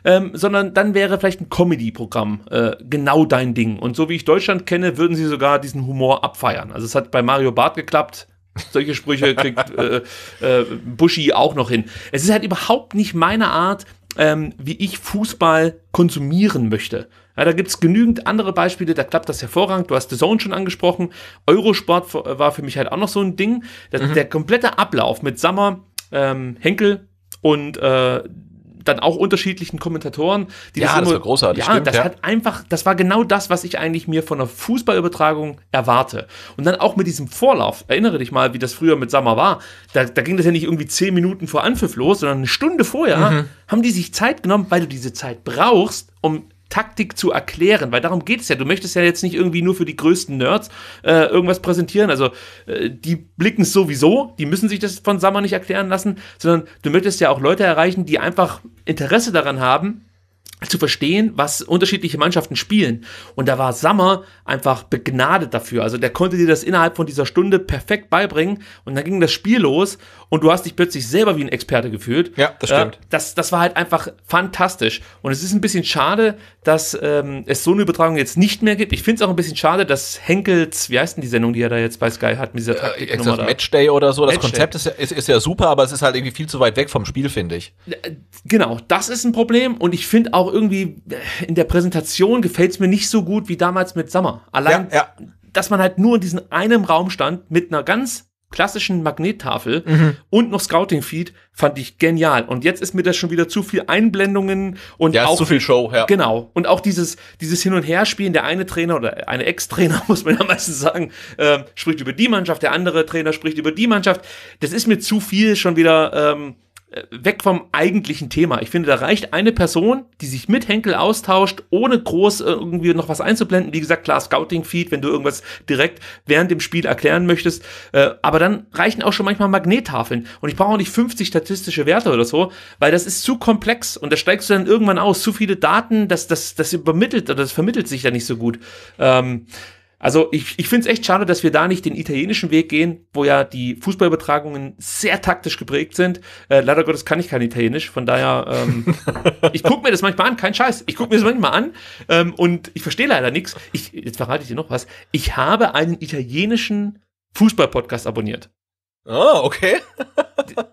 ähm, sondern dann wäre vielleicht ein Comedy-Programm äh, genau dein Ding. Und so wie ich Deutschland kenne, würden sie sogar diesen Humor abfeiern. Also es hat bei Mario Barth geklappt, solche Sprüche (laughs) kriegt äh, äh, Buschi auch noch hin. Es ist halt überhaupt nicht meine Art, ähm, wie ich Fußball konsumieren möchte. Ja, da es genügend andere Beispiele, da klappt das hervorragend. Du hast The Zone schon angesprochen. Eurosport war für mich halt auch noch so ein Ding. Das, mhm. Der komplette Ablauf mit Sammer, ähm, Henkel und äh, dann auch unterschiedlichen Kommentatoren. Die ja, das, immer, das war großartig. Ja, stimmt, das ja. hat einfach, das war genau das, was ich eigentlich mir von einer Fußballübertragung erwarte. Und dann auch mit diesem Vorlauf. Erinnere dich mal, wie das früher mit Sammer war. Da, da ging das ja nicht irgendwie zehn Minuten vor Anpfiff los, sondern eine Stunde vorher mhm. haben die sich Zeit genommen, weil du diese Zeit brauchst, um Taktik zu erklären, weil darum geht es ja. Du möchtest ja jetzt nicht irgendwie nur für die größten Nerds äh, irgendwas präsentieren. Also äh, die blicken es sowieso, die müssen sich das von Sammer nicht erklären lassen, sondern du möchtest ja auch Leute erreichen, die einfach Interesse daran haben, zu verstehen, was unterschiedliche Mannschaften spielen. Und da war Sammer einfach begnadet dafür. Also der konnte dir das innerhalb von dieser Stunde perfekt beibringen und dann ging das Spiel los und du hast dich plötzlich selber wie ein Experte gefühlt. Ja, das äh, stimmt. Äh, das, das war halt einfach fantastisch. Und es ist ein bisschen schade, dass ähm, es so eine Übertragung jetzt nicht mehr gibt. Ich finde es auch ein bisschen schade, dass Henkels, wie heißt denn die Sendung, die er da jetzt bei Sky hat, mit dieser äh, Taktik äh, Matchday oder so. Das Matchday. Konzept ist, ist, ist ja super, aber es ist halt irgendwie viel zu weit weg vom Spiel, finde ich. Äh, genau, das ist ein Problem und ich finde auch irgendwie äh, in der Präsentation gefällt es mir nicht so gut wie damals mit Summer. Allein, ja, ja. dass man halt nur in diesem einen Raum stand mit einer ganz klassischen Magnettafel mhm. und noch Scouting Feed fand ich genial. Und jetzt ist mir das schon wieder zu viel Einblendungen und ja, auch zu viel Show. Ja. Genau. Und auch dieses dieses Hin und Her spielen. Der eine Trainer oder eine Ex-Trainer (laughs) muss man ja meistens sagen äh, spricht über die Mannschaft, der andere Trainer spricht über die Mannschaft. Das ist mir zu viel schon wieder. Ähm, weg vom eigentlichen Thema. Ich finde, da reicht eine Person, die sich mit Henkel austauscht, ohne groß äh, irgendwie noch was einzublenden. Wie gesagt, klar, Scouting-Feed, wenn du irgendwas direkt während dem Spiel erklären möchtest. Äh, aber dann reichen auch schon manchmal Magnettafeln. Und ich brauche auch nicht 50 statistische Werte oder so, weil das ist zu komplex und da steigst du dann irgendwann aus. Zu viele Daten, das, das, das übermittelt oder das vermittelt sich da nicht so gut. Ähm, also ich, ich finde es echt schade, dass wir da nicht den italienischen Weg gehen, wo ja die Fußballübertragungen sehr taktisch geprägt sind. Äh, leider Gottes kann ich kein Italienisch, von daher, ähm, (laughs) ich gucke mir das manchmal an, kein Scheiß. Ich gucke mir das manchmal an ähm, und ich verstehe leider nichts. Ich, jetzt verrate ich dir noch was. Ich habe einen italienischen Fußballpodcast abonniert. Ah, oh, okay.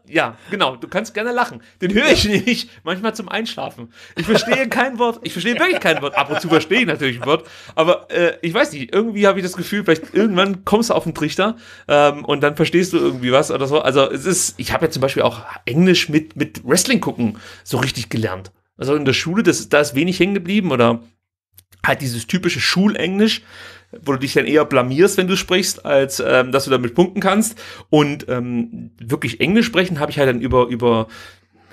ja, genau. Du kannst gerne lachen. Den höre ich nicht. Manchmal zum Einschlafen. Ich verstehe kein Wort. Ich verstehe wirklich kein Wort. Ab und zu verstehe ich natürlich ein Wort. Aber äh, ich weiß nicht. Irgendwie habe ich das Gefühl, vielleicht irgendwann kommst du auf den Trichter ähm, und dann verstehst du irgendwie was oder so. Also es ist. Ich habe ja zum Beispiel auch Englisch mit mit Wrestling gucken so richtig gelernt. Also in der Schule, das, da ist wenig hängen geblieben oder halt dieses typische Schulenglisch wo du dich dann eher blamierst, wenn du sprichst, als ähm, dass du damit punkten kannst. Und ähm, wirklich Englisch sprechen habe ich halt dann über, über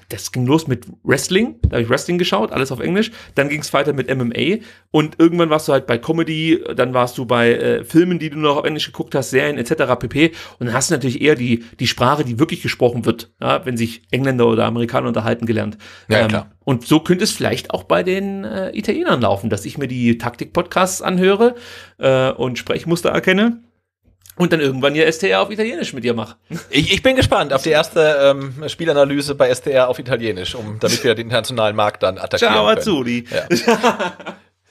das ging los mit Wrestling, da habe ich Wrestling geschaut, alles auf Englisch. Dann ging es weiter mit MMA und irgendwann warst du halt bei Comedy, dann warst du bei äh, Filmen, die du noch auf Englisch geguckt hast, Serien etc. pp. Und dann hast du natürlich eher die, die Sprache, die wirklich gesprochen wird, ja, wenn sich Engländer oder Amerikaner unterhalten gelernt. Ja, ähm, klar. Und so könnte es vielleicht auch bei den äh, Italienern laufen, dass ich mir die Taktik-Podcasts anhöre äh, und Sprechmuster erkenne und dann irgendwann ihr STR auf Italienisch mit dir mache. Ich, ich bin gespannt auf die erste ähm, Spielanalyse bei STR auf Italienisch, um damit wir den internationalen Markt dann attackieren Ciao, können. Azzurri. Ja.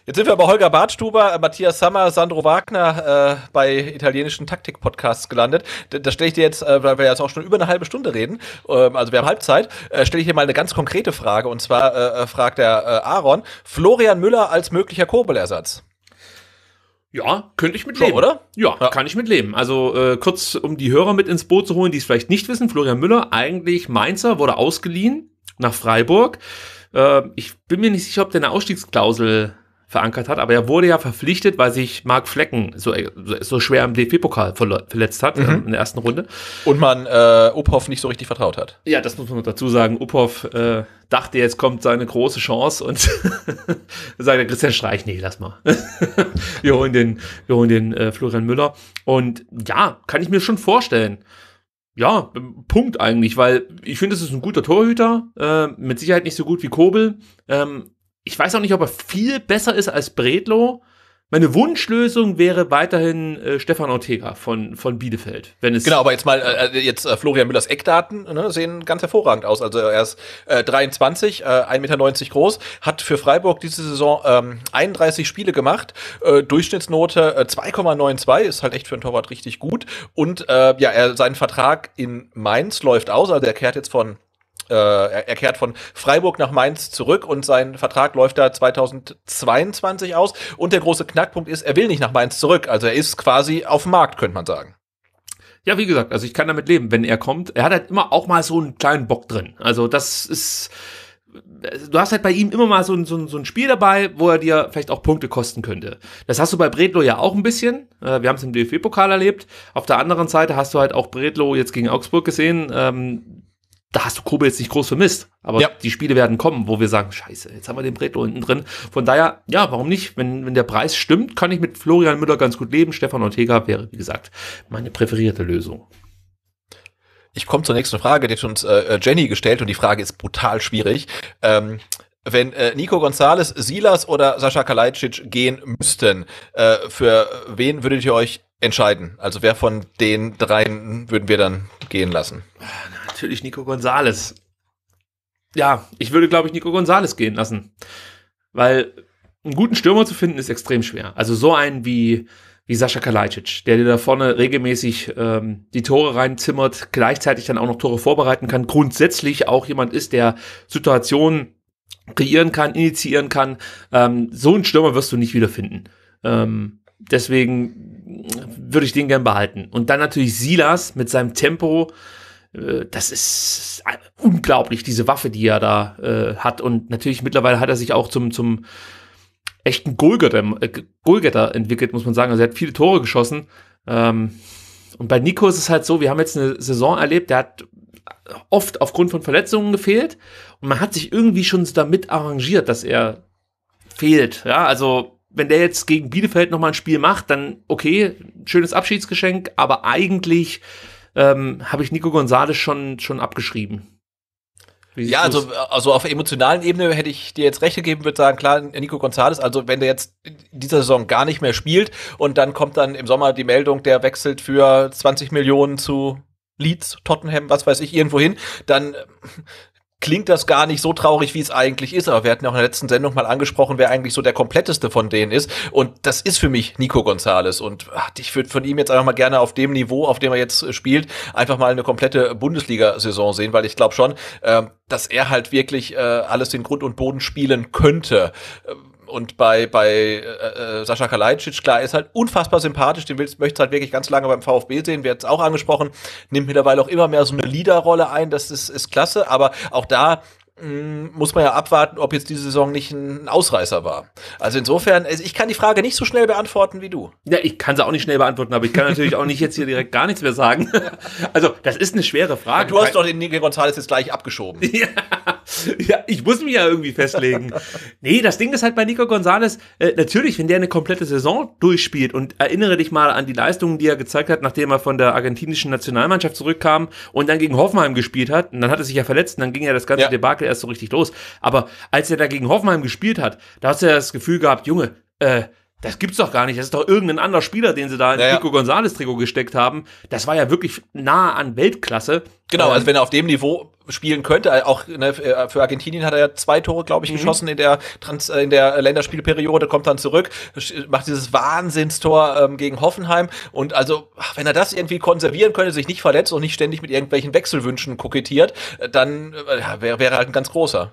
Jetzt sind wir bei Holger Bartstuber, äh, Matthias Sommer, Sandro Wagner äh, bei italienischen Taktik-Podcasts gelandet. Da, da stelle ich dir jetzt, äh, weil wir jetzt auch schon über eine halbe Stunde reden, äh, also wir haben Halbzeit, äh, stelle ich dir mal eine ganz konkrete Frage. Und zwar äh, äh fragt der äh, Aaron, Florian Müller als möglicher Korbelersatz. ersatz ja, könnte ich mit leben, oder? Ja, ja, kann ich mit leben. Also äh, kurz, um die Hörer mit ins Boot zu holen, die es vielleicht nicht wissen: Florian Müller, eigentlich Mainzer, wurde ausgeliehen nach Freiburg. Äh, ich bin mir nicht sicher, ob der eine Ausstiegsklausel verankert hat, aber er wurde ja verpflichtet, weil sich Marc Flecken so, äh, so schwer im DFB-Pokal verletzt hat mhm. Ähm, in der ersten Runde. Und man äh, Uphoff nicht so richtig vertraut hat. Ja, das muss man dazu sagen. Uphoff äh, dachte, jetzt kommt seine große Chance und (laughs) sagt der Christian Streich, nee, lass mal. (laughs) wir holen den, wir holen den äh, Florian Müller. Und ja, kann ich mir schon vorstellen. Ja, ähm, Punkt eigentlich, weil ich finde, es ist ein guter Torhüter, äh, mit Sicherheit nicht so gut wie Kobel. Ähm, ich weiß auch nicht, ob er viel besser ist als Bredlo meine Wunschlösung wäre weiterhin äh, Stefan Ortega von, von Bielefeld. Wenn es genau, aber jetzt mal äh, äh jetzt äh, Florian Müllers Eckdaten ne, sehen ganz hervorragend aus. Also er ist äh, 23, äh, 1,90 Meter groß, hat für Freiburg diese Saison ähm, 31 Spiele gemacht, äh, Durchschnittsnote äh, 2,92, ist halt echt für einen Torwart richtig gut. Und äh, ja, er, sein Vertrag in Mainz läuft aus, also er kehrt jetzt von äh, er kehrt von Freiburg nach Mainz zurück und sein Vertrag läuft da 2022 aus. Und der große Knackpunkt ist, er will nicht nach Mainz zurück. Also er ist quasi auf dem Markt, könnte man sagen. Ja, wie gesagt, also ich kann damit leben, wenn er kommt. Er hat halt immer auch mal so einen kleinen Bock drin. Also das ist du hast halt bei ihm immer mal so ein, so, ein, so ein Spiel dabei, wo er dir vielleicht auch Punkte kosten könnte. Das hast du bei Bredlo ja auch ein bisschen. Äh, wir haben es im DFB-Pokal erlebt. Auf der anderen Seite hast du halt auch Bredlo jetzt gegen Augsburg gesehen. Ähm, da hast du Kobel jetzt nicht groß vermisst. Aber ja. die Spiele werden kommen, wo wir sagen, scheiße, jetzt haben wir den Bretlo hinten drin. Von daher, ja, warum nicht? Wenn, wenn der Preis stimmt, kann ich mit Florian Müller ganz gut leben. Stefan Ortega wäre, wie gesagt, meine präferierte Lösung. Ich komme zur nächsten Frage, die hat uns äh, äh Jenny gestellt und die Frage ist brutal schwierig. Ähm, wenn äh, Nico Gonzalez, Silas oder Sascha Kalajdzic gehen müssten, äh, für wen würdet ihr euch entscheiden. Also wer von den dreien würden wir dann gehen lassen? Natürlich Nico Gonzales. Ja, ich würde, glaube ich, Nico Gonzales gehen lassen. Weil einen guten Stürmer zu finden ist extrem schwer. Also so einen wie, wie Sascha Kalajdzic, der dir da vorne regelmäßig ähm, die Tore reinzimmert, gleichzeitig dann auch noch Tore vorbereiten kann, grundsätzlich auch jemand ist, der Situationen kreieren kann, initiieren kann. Ähm, so einen Stürmer wirst du nicht wiederfinden. Ähm, deswegen würde ich den gern behalten. Und dann natürlich Silas mit seinem Tempo. Äh, das ist unglaublich, diese Waffe, die er da äh, hat. Und natürlich mittlerweile hat er sich auch zum, zum echten Goalgetter, äh, Goalgetter entwickelt, muss man sagen. Also er hat viele Tore geschossen. Ähm, und bei Nico ist es halt so, wir haben jetzt eine Saison erlebt, der hat oft aufgrund von Verletzungen gefehlt. Und man hat sich irgendwie schon damit arrangiert, dass er fehlt. Ja, also wenn der jetzt gegen Bielefeld nochmal ein Spiel macht, dann okay, schönes Abschiedsgeschenk, aber eigentlich ähm, habe ich Nico Gonzalez schon, schon abgeschrieben. Ja, also, also auf emotionalen Ebene hätte ich dir jetzt recht gegeben, würde sagen, klar, Nico Gonzalez, also wenn der jetzt in dieser Saison gar nicht mehr spielt und dann kommt dann im Sommer die Meldung, der wechselt für 20 Millionen zu Leeds, Tottenham, was weiß ich, irgendwo hin, dann klingt das gar nicht so traurig, wie es eigentlich ist. Aber wir hatten ja auch in der letzten Sendung mal angesprochen, wer eigentlich so der kompletteste von denen ist. Und das ist für mich Nico Gonzales. Und ach, ich würde von ihm jetzt einfach mal gerne auf dem Niveau, auf dem er jetzt spielt, einfach mal eine komplette Bundesliga-Saison sehen, weil ich glaube schon, äh, dass er halt wirklich äh, alles den Grund und Boden spielen könnte. Ähm und bei, bei äh, äh Sascha Kalajdzic, klar, er ist halt unfassbar sympathisch, den willst, möchtest halt wirklich ganz lange beim VfB sehen, wird es auch angesprochen, nimmt mittlerweile auch immer mehr so eine Leaderrolle ein, das ist, ist klasse, aber auch da mm, muss man ja abwarten, ob jetzt diese Saison nicht ein Ausreißer war. Also insofern, ich kann die Frage nicht so schnell beantworten wie du. Ja, ich kann sie auch nicht schnell beantworten, aber ich kann natürlich auch nicht jetzt hier direkt gar nichts mehr sagen. (laughs) also das ist eine schwere Frage. Ja, du hast doch den Nigel Gonzalez jetzt gleich abgeschoben. (laughs) Ja. (laughs) ja, ich muss mich ja irgendwie festlegen. nee, das Ding ist halt bei Nico Gonzalez, äh, natürlich, wenn der eine komplette Saison durchspielt und erinnere dich mal an die Leistungen, die er gezeigt hat, nachdem er von der argentinischen Nationalmannschaft zurückkam und dann gegen Hoffenheim gespielt hat. Und dann hat er sich ja verletzt und dann ging ja das ganze ja. Debakel erst so richtig los. Aber als er da gegen Hoffenheim gespielt hat, da hast du ja das Gefühl gehabt, Junge, äh, das gibt's doch gar nicht. Das ist doch irgendein anderer Spieler, den sie da ins naja. Nico Gonzalez-Trikot gesteckt haben. Das war ja wirklich nah an Weltklasse. Genau, also ähm, also wenn er auf dem Niveau spielen könnte, äh, auch ne, äh, für Argentinien hat er ja zwei Tore, glaube ich, mhm. geschossen in der Trans äh, in der Länderspielperiode, kommt dann zurück, macht dieses Wahnsinnstor ähm, gegen Hoffenheim und also wenn er das irgendwie konservieren könnte, sich nicht verletzt und nicht ständig mit irgendwelchen Wechselwünschen kokettiert, dann äh, wäre wär halt ein ganz großer.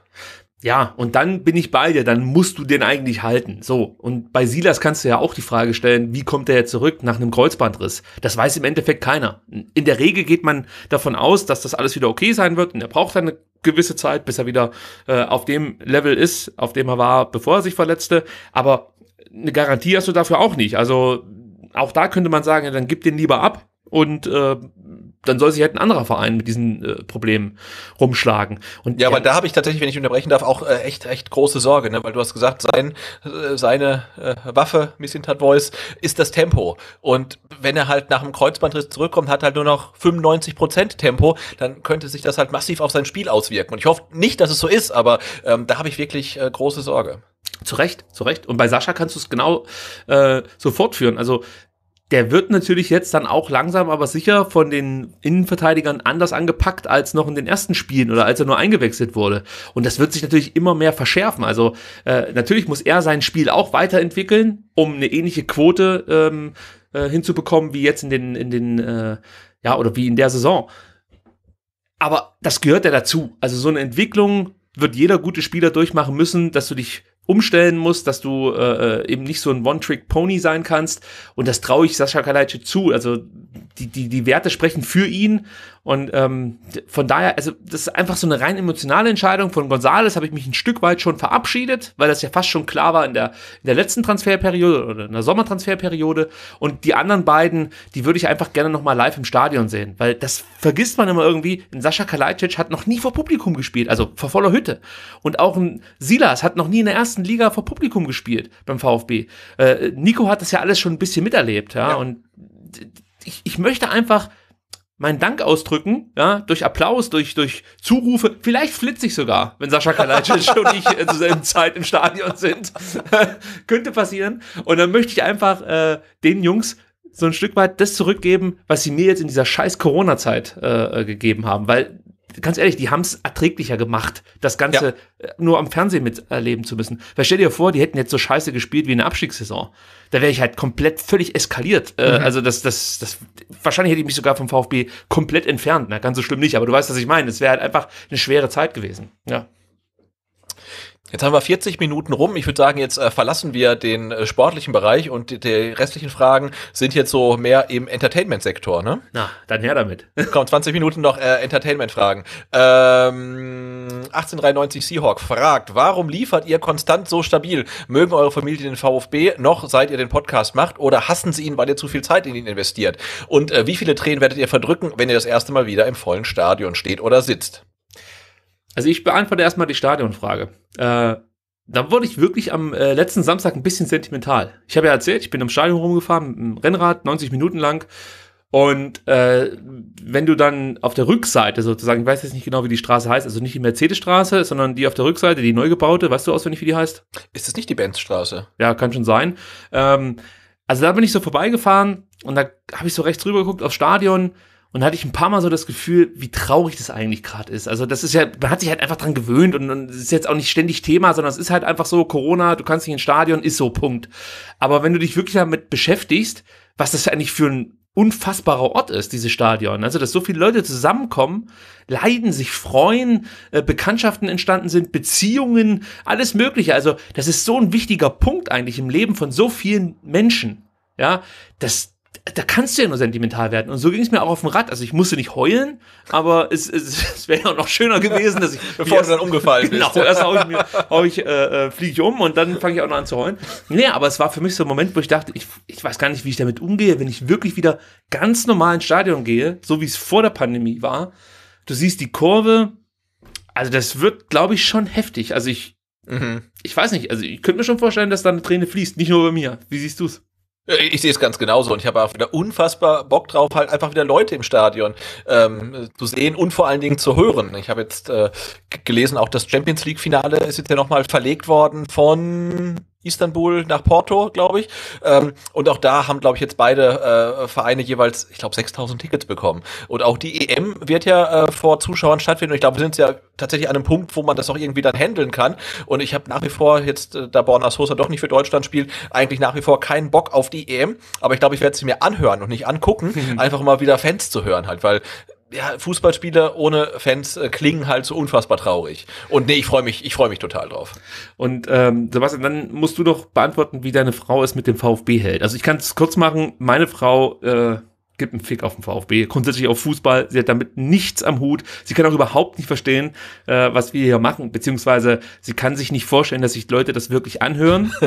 Ja, und dann bin ich bei dir, dann musst du den eigentlich halten. So, und bei Silas kannst du ja auch die Frage stellen, wie kommt der jetzt zurück nach einem Kreuzbandriss? Das weiß im Endeffekt keiner. In der Regel geht man davon aus, dass das alles wieder okay sein wird und er braucht eine gewisse Zeit, bis er wieder äh, auf dem Level ist, auf dem er war, bevor er sich verletzte. Aber eine Garantie hast du dafür auch nicht. Also auch da könnte man sagen, ja, dann gib den lieber ab und äh, dann soll sich halt ein anderer Verein mit diesen äh, Problemen rumschlagen. Und ja, ja aber da habe ich tatsächlich, wenn ich unterbrechen darf, auch äh, echt echt große Sorge, ne? weil du hast gesagt, sein äh, seine äh, Waffe, Missing Tat Voice, ist das Tempo. Und wenn er halt nach dem Kreuzbandriss zurückkommt, hat halt nur noch 95 Prozent Tempo, dann könnte sich das halt massiv auf sein Spiel auswirken. Und ich hoffe nicht, dass es so ist, aber ähm, da habe ich wirklich äh, große Sorge. Zu Recht, zu Recht. Und bei Sascha kannst du es genau äh, so fortführen. Also der wird natürlich jetzt dann auch langsam, aber sicher von den Innenverteidigern anders angepackt als noch in den ersten Spielen oder als er nur eingewechselt wurde. Und das wird sich natürlich immer mehr verschärfen. Also äh, natürlich muss er sein Spiel auch weiterentwickeln, um eine ähnliche Quote ähm, äh, hinzubekommen wie jetzt in den in den äh, ja oder wie in der Saison. Aber das gehört ja dazu. Also so eine Entwicklung wird jeder gute Spieler durchmachen müssen, dass du dich umstellen musst, dass du äh, äh, eben nicht so ein One-Trick-Pony sein kannst. Und das traue ich Sascha Kalajdzic zu. Also die, die, die Werte sprechen für ihn und ähm, von daher, also das ist einfach so eine rein emotionale Entscheidung. Von Gonzales habe ich mich ein Stück weit schon verabschiedet, weil das ja fast schon klar war in der, in der letzten Transferperiode oder in der Sommertransferperiode. Und die anderen beiden, die würde ich einfach gerne nochmal live im Stadion sehen, weil das vergisst man immer irgendwie. Ein Sascha Kalajdzic hat noch nie vor Publikum gespielt, also vor voller Hütte. Und auch ein Silas hat noch nie in der ersten Liga vor Publikum gespielt beim VfB. Äh, Nico hat das ja alles schon ein bisschen miterlebt, ja. ja. Und ich, ich möchte einfach meinen Dank ausdrücken, ja, durch Applaus, durch, durch Zurufe, vielleicht flitze ich sogar, wenn Sascha Kalajdzic und ich äh, zur selben Zeit im Stadion sind. (laughs) Könnte passieren. Und dann möchte ich einfach äh, den Jungs so ein Stück weit das zurückgeben, was sie mir jetzt in dieser scheiß Corona-Zeit äh, äh gegeben haben. Weil ganz ehrlich, die haben es erträglicher gemacht, das Ganze ja. Äh, nur am Fernsehen miterleben zu müssen. Weil stell dir vor, die hätten jetzt so scheiße gespielt wie eine Abstiegssaison. Da wäre ich halt komplett völlig eskaliert. Äh, mhm. Also das, das, das, wahrscheinlich hätte ich mich sogar vom VfB komplett entfernt. Na, ganz so schlimm nicht, aber du weißt, was ich meine. Es wäre halt einfach eine schwere Zeit gewesen. Ja. Jetzt haben wir 40 Minuten rum. Ich würde sagen, jetzt äh, verlassen wir den äh, sportlichen Bereich und die, die, restlichen Fragen sind jetzt so mehr im Entertainment-Sektor, ne? Na, dann her damit. (laughs) Komm, 20 Minuten noch äh, Entertainment-Fragen. Ähm, 1893 Seahawk fragt, warum liefert ihr konstant so stabil? Mögen eure Familie den VfB noch, seit ihr den Podcast macht, oder hassen sie ihn, weil ihr zu viel Zeit in ihn investiert? Und äh, wie viele Tränen werdet ihr verdrücken, wenn ihr das erste Mal wieder im vollen Stadion steht oder sitzt? Also ich beantworte erstmal die Stadionfrage. Äh, da wurde ich wirklich am äh, letzten Samstag ein bisschen sentimental. Ich habe ja erzählt, ich bin im Stadion rumgefahren, mit dem Rennrad, 90 Minuten lang. Und äh, wenn du dann auf der Rückseite sozusagen, ich weiß jetzt nicht genau, wie die Straße heißt, also nicht die Mercedes-Straße, sondern die auf der Rückseite, die neu gebaute, weißt du auswendig, wie die heißt? Ist das nicht die Benzstraße? Ja, kann schon sein. Ähm, also da bin ich so vorbeigefahren und da habe ich so rechts rüber geguckt aufs Stadion und da hatte ich ein paar Mal so das Gefühl, wie traurig das eigentlich gerade ist. Also das ist ja, man hat sich halt einfach dran gewöhnt und, und es ist jetzt auch nicht ständig Thema, sondern es ist halt einfach so, Corona, du kannst nicht ins Stadion, ist so, Punkt. Aber wenn du dich wirklich damit beschäftigst, was das eigentlich für ein unfassbarer Ort ist, dieses Stadion. Also, dass so viele Leute zusammenkommen, leiden, sich freuen, äh, Bekanntschaften entstanden sind, Beziehungen, alles Mögliche. Also, das ist so ein wichtiger Punkt eigentlich im Leben von so vielen Menschen. Ja, das, da kannst du ja nur sentimental werden. Und so ging es mir auch auf dem Rad. Also ich musste nicht heulen, aber es, es, es wäre ja noch schöner gewesen, dass ich. (laughs) Bevor erst, du dann umgefallen bist. Genau, erst hau ich, mir, hau ich äh, äh, fliege ich um und dann fange ich auch noch an zu heulen. Nee, aber es war für mich so ein Moment, wo ich dachte, ich, ich weiß gar nicht, wie ich damit umgehe, wenn ich wirklich wieder ganz normal ins Stadion gehe, so wie es vor der Pandemie war. Du siehst die Kurve. Also das wird, glaube ich, schon heftig. Also ich, Mhm. Ich weiß nicht, also ich könnte mir schon vorstellen, dass da eine Träne fließt, nicht nur bei mir. Wie siehst du's? Äh, ich sehe es ganz genauso und ich habe auch wieder unfassbar Bock drauf, halt einfach wieder Leute im Stadion ähm, zu sehen und vor allen Dingen zu hören. Ich habe jetzt äh, gelesen, auch das Champions League-Finale ist jetzt ja nochmal verlegt worden von Istanbul nach Porto, glaube ich. Ähm, und auch da haben, glaube ich, jetzt beide äh, Vereine jeweils, ich glaube, 6000 Tickets bekommen. Und auch die EM wird ja äh, vor Zuschauern stattfinden. Und ich glaube, wir sind ja tatsächlich an einem Punkt, wo man das auch irgendwie dann handeln kann. Und ich habe nach wie vor jetzt, äh, da Borna Sosa doch nicht für Deutschland spielt, eigentlich nach wie vor keinen Bock auf die EM. Aber ich glaube, ich werde sie mir anhören und nicht angucken, (laughs) einfach mal wieder Fans zu hören halt, weil ja, Fußballspieler ohne Fans äh, klingen halt so unfassbar traurig. Und nee, ich freue mich, ich freue mich total drauf. Und ähm, Sebastian, dann musst du doch beantworten, wie deine Frau es mit dem VfB hält. Also ich kann es kurz machen, meine Frau äh, gibt einen Fick auf den VfB, grundsätzlich auf Fußball, sie hat damit nichts am Hut, sie kann auch überhaupt nicht verstehen, äh, was wir hier machen, beziehungsweise sie kann sich nicht vorstellen, dass sich Leute das wirklich anhören. (laughs)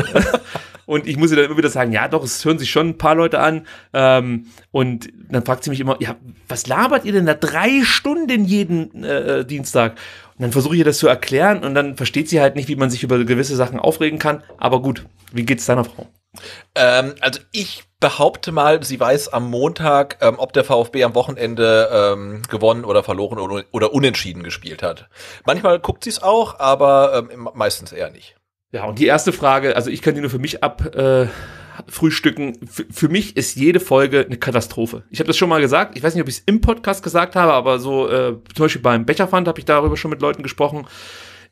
Und ich muss ihr dann immer wieder sagen, ja doch, es hören sich schon ein paar Leute an. Ähm, und dann fragt sie mich immer, ja, was labert ihr denn da drei Stunden jeden äh, Dienstag? Und dann versuche ich ihr das zu erklären und dann versteht sie halt nicht, wie man sich über gewisse Sachen aufregen kann. Aber gut, wie geht's deiner Frau? Ähm, also ich behaupte mal, sie weiß am Montag, ähm, ob der VfB am Wochenende ähm, gewonnen oder verloren oder, oder unentschieden gespielt hat. Manchmal guckt sie es auch, aber ähm, meistens eher nicht. Ja, und die erste Frage, also ich kann die nur für mich ab. Äh, frühstücken. Für, für mich ist jede Folge eine Katastrophe. Ich habe das schon mal gesagt. Ich weiß nicht, ob ich es im Podcast gesagt habe, aber so äh, zum Beispiel beim Becherfand habe ich darüber schon mit Leuten gesprochen.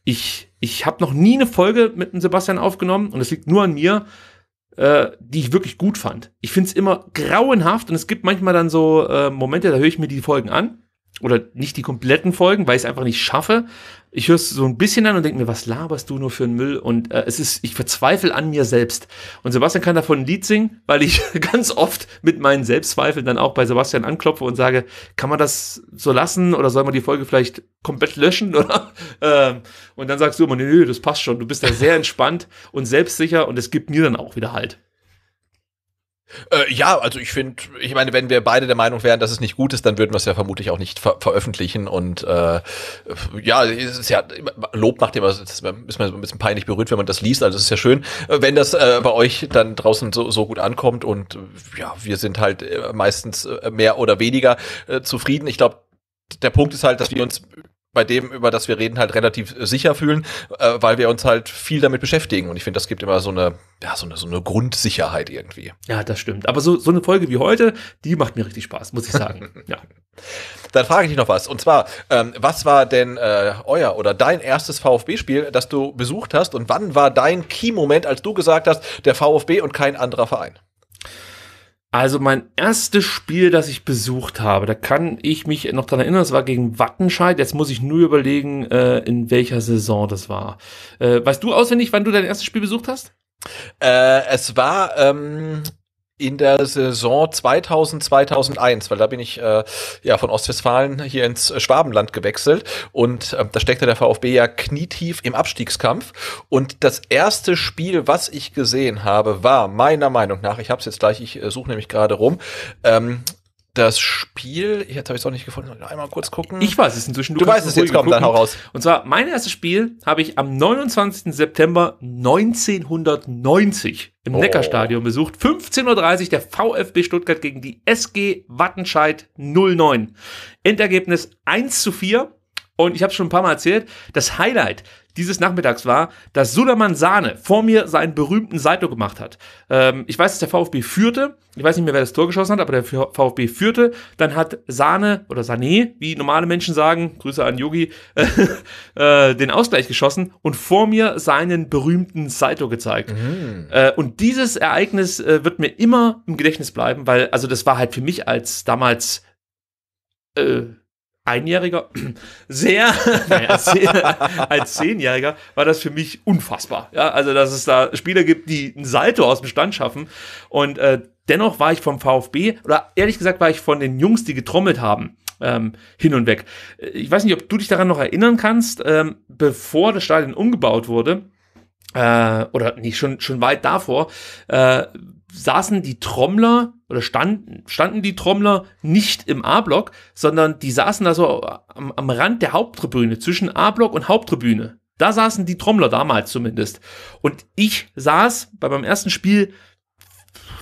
Ich, ich habe noch nie eine Folge mit dem Sebastian aufgenommen und es liegt nur an mir, äh, die ich wirklich gut fand. Ich finde es immer grauenhaft und es gibt manchmal dann so äh, Momente, da höre ich mir die Folgen an oder nicht die kompletten Folgen, weil ich es einfach nicht schaffe, ich höre es so ein bisschen an und denke mir, was laberst du nur für einen Müll? Und äh, es ist, ich verzweifle an mir selbst. Und Sebastian kann davon ein Lied singen, weil ich (laughs) ganz oft mit meinen Selbstzweifeln dann auch bei Sebastian anklopfe und sage, kann man das so lassen oder soll man die Folge vielleicht komplett löschen? (laughs) Oder? Ähm, und dann sagst du immer, nö, das passt schon. Du bist da sehr entspannt und selbstsicher und es gibt mir dann auch wieder halt. Äh, ja, also ich finde, ich meine, wenn wir beide der Meinung wären, dass es nicht gut ist, dann würden wir es ja vermutlich auch nicht ver veröffentlichen. Und äh, ja, es ist ja Lob macht immer, ist man ein bisschen peinlich berührt, wenn man das liest. Also es ist ja schön, wenn das äh, bei euch dann draußen so, so gut ankommt. Und äh, ja, wir sind halt äh, meistens äh, mehr oder weniger zufrieden. Ich glaube, der Punkt ist halt, dass wir uns bei dem, über das wir reden, halt relativ äh, sicher fühlen, äh, weil wir uns halt viel damit beschäftigen. Und ich finde, das gibt immer so eine, ja, so eine, so eine Grundsicherheit irgendwie. Ja, das stimmt. Aber so, so eine Folge wie heute, die macht mir richtig Spaß, muss ich sagen. (laughs) ja. Dann frage ich dich noch was. Und zwar, ähm, was war denn äh, euer oder dein erstes VfB-Spiel, das du besucht hast? Und wann war dein Key-Moment, als du gesagt hast, der VfB und kein anderer Verein? Also mein erstes Spiel, das ich besucht habe, da kann ich mich noch dran erinnern, das war gegen Wattenscheid. Jetzt muss ich nur überlegen, äh, in welcher Saison das war. Äh, weißt du auswendig, wann du dein erstes Spiel besucht hast? Äh, es war ähm, in der Saison 2000, 2001, weil da bin ich äh, ja von Ostwestfalen hier ins Schwabenland gewechselt und äh, da steckte der VfB ja knietief im Abstiegskampf und das erste Spiel, was ich gesehen habe, war meiner Meinung nach, ich habe es jetzt gleich, ich äh, suche nämlich gerade rum, ähm, das Spiel, jetzt habe ich es auch nicht gefunden, einmal kurz gucken. Ich weiß es inzwischen. Du, du weißt es jetzt, komm, dann hau raus. Und zwar, mein erstes Spiel habe ich am 29. September 1990 im oh. Neckarstadion besucht. 15.30 Uhr der VfB Stuttgart gegen die SG Wattenscheid 09. Endergebnis 1 zu 4. Und ich habe schon ein paar Mal erzählt, das Highlight dieses Nachmittags war, dass Suleiman Sahne vor mir seinen berühmten Saito gemacht hat. Ähm, ich weiß, dass der VfB führte. Ich weiß nicht mehr, wer das Tor geschossen hat, aber der VfB führte. Dann hat Sahne oder Sané, wie normale Menschen sagen, Grüße an Yogi, äh, (laughs) äh, den Ausgleich geschossen und vor mir seinen berühmten Saito gezeigt. Mhm. Äh, und dieses Ereignis äh, wird mir immer im Gedächtnis bleiben, weil, also das war halt für mich als damals äh, Einjähriger, (clears throat) sehr, (laughs) naja, als Zehnjähriger war das für mich unfassbar. Ja, also, dass es da Spieler gibt, die einen Salto aus dem Stand schaffen. Und äh, dennoch war ich vom VfB, oder ehrlich gesagt war ich von den Jungs, die getrommelt haben, ähm, hin und weg. Äh, ich weiß nicht, ob du dich daran noch erinnern kannst, ähm, bevor das Stadion umgebaut wurde, äh, oder nicht, schon, schon weit davor, äh, saßen die Trommler oder standen, standen die Trommler nicht im A-Block, sondern die saßen da so am, am Rand der Haupttribüne, zwischen A-Block und Haupttribüne. Da saßen die Trommler damals zumindest. Und ich saß bei meinem ersten Spiel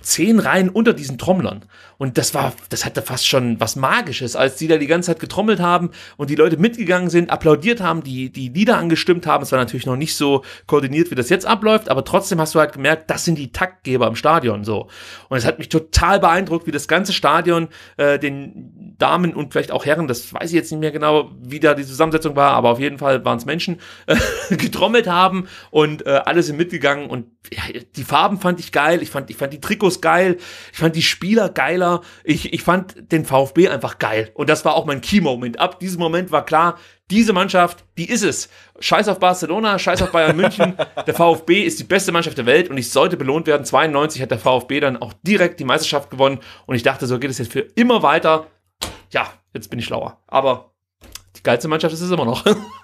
zehn Reihen unter diesen Trommlern. Und das war, das hatte fast schon was Magisches, als die da die ganze Zeit getrommelt haben und die Leute mitgegangen sind, applaudiert haben, die, die Lieder angestimmt haben. Es war natürlich noch nicht so koordiniert, wie das jetzt abläuft, aber trotzdem hast du halt gemerkt, das sind die Taktgeber im Stadion, so. Und es hat mich total beeindruckt, wie das ganze Stadion, äh, den Damen und vielleicht auch Herren, das weiß ich jetzt nicht mehr genau, wie da die Zusammensetzung war, aber auf jeden Fall waren es Menschen, äh, (laughs) getrommelt haben und äh, alle sind mitgegangen und ja, die Farben fand ich geil, ich fand, ich fand die Trikots Trikots geil, ich fand die Spieler geiler, ich, ich fand den VfB einfach geil. Und das war auch mein Key-Moment. Ab diesem Moment war klar, diese Mannschaft, die ist es. Scheiß auf Barcelona, scheiß auf Bayern München. (laughs) Der VfB ist die beste Mannschaft der Welt und ich sollte belohnt werden. 92 hat der VfB dann auch direkt die Meisterschaft gewonnen und ich dachte, so geht es jetzt für immer weiter. Ja, jetzt bin ich schlauer. Aber die geilste Mannschaft ist es immer noch. (laughs)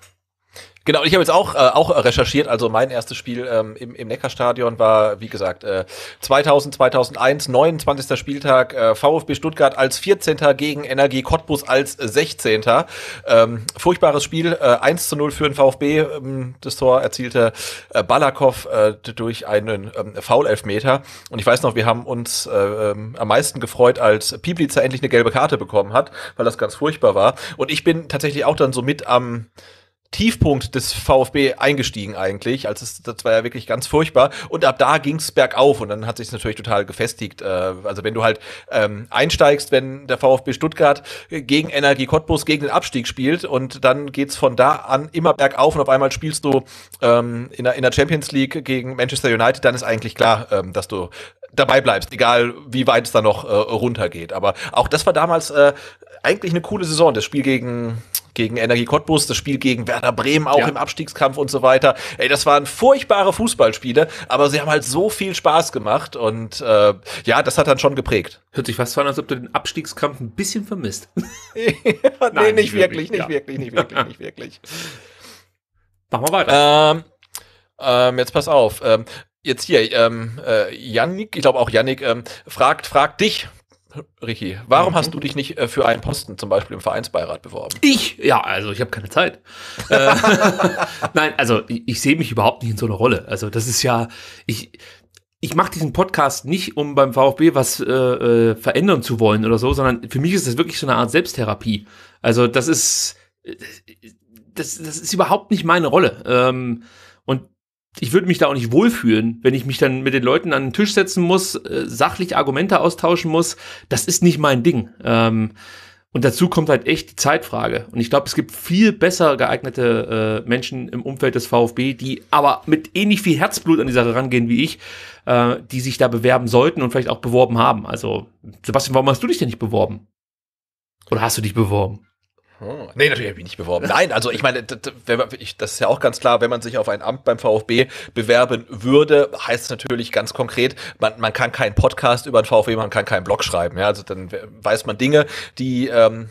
Genau, ich habe jetzt auch, äh, auch recherchiert. Also mein erstes Spiel ähm, im, im Neckarstadion war, wie gesagt, äh, 2000, 2001, 29. Spieltag, äh, VfB Stuttgart als 14. gegen Energie Cottbus als 16. Ähm, furchtbares Spiel, äh, 1 zu 0 für den VfB. Ähm, das Tor erzielte äh, Balakow äh, durch einen ähm, Foul-Elfmeter. Und ich weiß noch, wir haben uns äh, ähm, am meisten gefreut, als Pieblitzer endlich eine gelbe Karte bekommen hat, weil das ganz furchtbar war. Und ich bin tatsächlich auch dann so mit am... Ähm, Tiefpunkt des VfB eingestiegen eigentlich. Also das war ja wirklich ganz furchtbar. Und ab da ging es bergauf und dann hat sich natürlich total gefestigt. Äh, also wenn du halt ähm, einsteigst, wenn der VfB Stuttgart gegen Energie Cottbus gegen den Abstieg spielt und dann geht's von da an immer bergauf und auf einmal spielst du ähm, in, der, in der Champions League gegen Manchester United, dann ist eigentlich klar, ähm, dass du dabei bleibst, egal wie weit es da noch äh, runtergeht. Aber auch das war damals äh, eigentlich eine coole Saison. Das Spiel gegen gegen Energie Cottbus, das Spiel gegen Werder Bremen auch ja. im Abstiegskampf und so weiter. Ey, das waren furchtbare Fußballspiele, aber sie haben halt so viel Spaß gemacht und äh, ja, das hat dann schon geprägt. Hört sich fast an, als ob du den Abstiegskampf ein bisschen vermisst. ja, (laughs) Nein, nee, nicht, nicht wirklich, wirklich, nicht wirklich, nicht wirklich, nicht wirklich. (laughs) Machen wir weiter. Ähm, ähm, jetzt pass auf. Ähm, jetzt hier, ähm, äh, Yannick, ich glaube auch Yannick, ähm, fragt, fragt dich, Ricky, warum hast du mhm. dich nicht äh, für einen Posten zum Beispiel im Vereinsbeirat beworben? Ich? Ja, also ich habe keine Zeit. Äh, (laughs) nein, also ich, ich sehe mich überhaupt nicht in so einer Rolle. Also das ist ja, ich, ich mache diesen Podcast nicht, um beim VfB was äh, äh verändern zu wollen oder so, sondern für mich ist das wirklich so eine Art Selbsttherapie. Also das ist, das, das ist überhaupt nicht meine Rolle. Ähm, und ich würde mich da auch nicht wohlfühlen, wenn ich mich dann mit den Leuten an den Tisch setzen muss, äh, sachlich Argumente austauschen muss. Das ist nicht mein Ding. Ähm, und dazu kommt halt echt die Zeitfrage. Und ich glaube, es gibt viel besser geeignete äh, Menschen im Umfeld des VfB, die aber mit ähnlich viel Herzblut an die Sache rangehen wie ich, äh, die sich da bewerben sollten und vielleicht auch beworben haben. Also, Sebastian, warum hast du dich denn nicht beworben? Oder hast du dich beworben? Hm. Nee, natürlich habe ich nicht beworben. Nein, also ich meine, das, das ist ja auch ganz klar, wenn man sich auf ein Amt beim VfB bewerben würde, heißt es natürlich ganz konkret, man, man kann keinen Podcast über den VfB, man kann keinen Blog schreiben. Ja? Also dann weiß man Dinge, die ähm,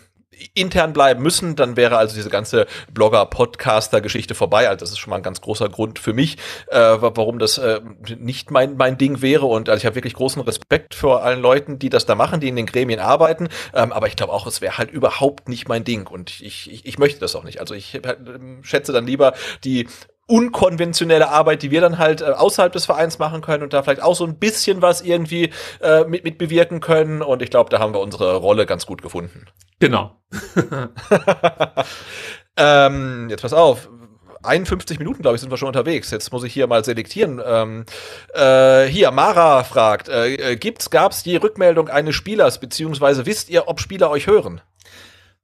intern bleiben müssen, dann wäre also diese ganze Blogger-Podcaster-Geschichte vorbei. Also das ist schon mal ein ganz großer Grund für mich, äh, warum das äh, nicht mein, mein Ding wäre. Und also ich habe wirklich großen Respekt vor allen Leuten, die das da machen, die in den Gremien arbeiten. Ähm, aber ich glaube auch, es wäre halt überhaupt nicht mein Ding. Und ich, ich, ich möchte das auch nicht. Also ich äh, schätze dann lieber die unkonventionelle Arbeit, die wir dann halt äh, außerhalb des Vereins machen können und da vielleicht auch so ein bisschen was irgendwie äh, mit, mit bewirken können. Und ich glaube, da haben wir unsere Rolle ganz gut gefunden. Genau. (laughs) ähm, jetzt pass auf. 51 Minuten, glaube ich, sind wir schon unterwegs. Jetzt muss ich hier mal selektieren. Ähm, äh, hier, Mara fragt, äh, äh gibt's, gab's die Rückmeldung eines Spielers, beziehungsweise wisst ihr, ob Spieler euch hören?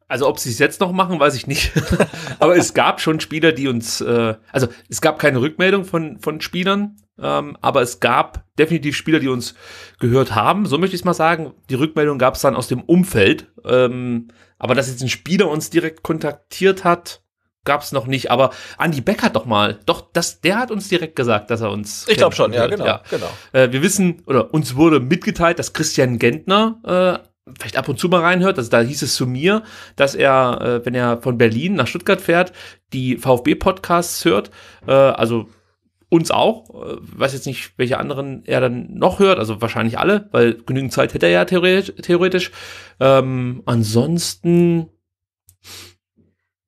Also ob sie es jetzt noch machen, weiß ich nicht. (laughs) Aber es gab schon Spieler, die uns, äh, also es gab keine Rückmeldung von, von Spielern, ähm, aber es gab definitiv Spieler, die uns gehört haben. So möchte ich es mal sagen. Die Rückmeldung gab es dann aus dem Umfeld. Ähm, aber dass jetzt ein Spieler uns direkt kontaktiert hat, gab es noch nicht. Aber Andy Beck hat doch mal, doch, das, der hat uns direkt gesagt, dass er uns. Ich glaube schon, ja, genau. Ja. genau. Äh, wir wissen, oder uns wurde mitgeteilt, dass Christian Gentner äh, vielleicht ab und zu mal reinhört, also da hieß es zu mir, dass er, äh, wenn er von Berlin nach Stuttgart fährt, die VfB-Podcasts hört, äh, also uns auch, äh, weiß jetzt nicht, welche anderen er dann noch hört, also wahrscheinlich alle, weil genügend Zeit hätte er ja theoretisch. theoretisch. Ähm, ansonsten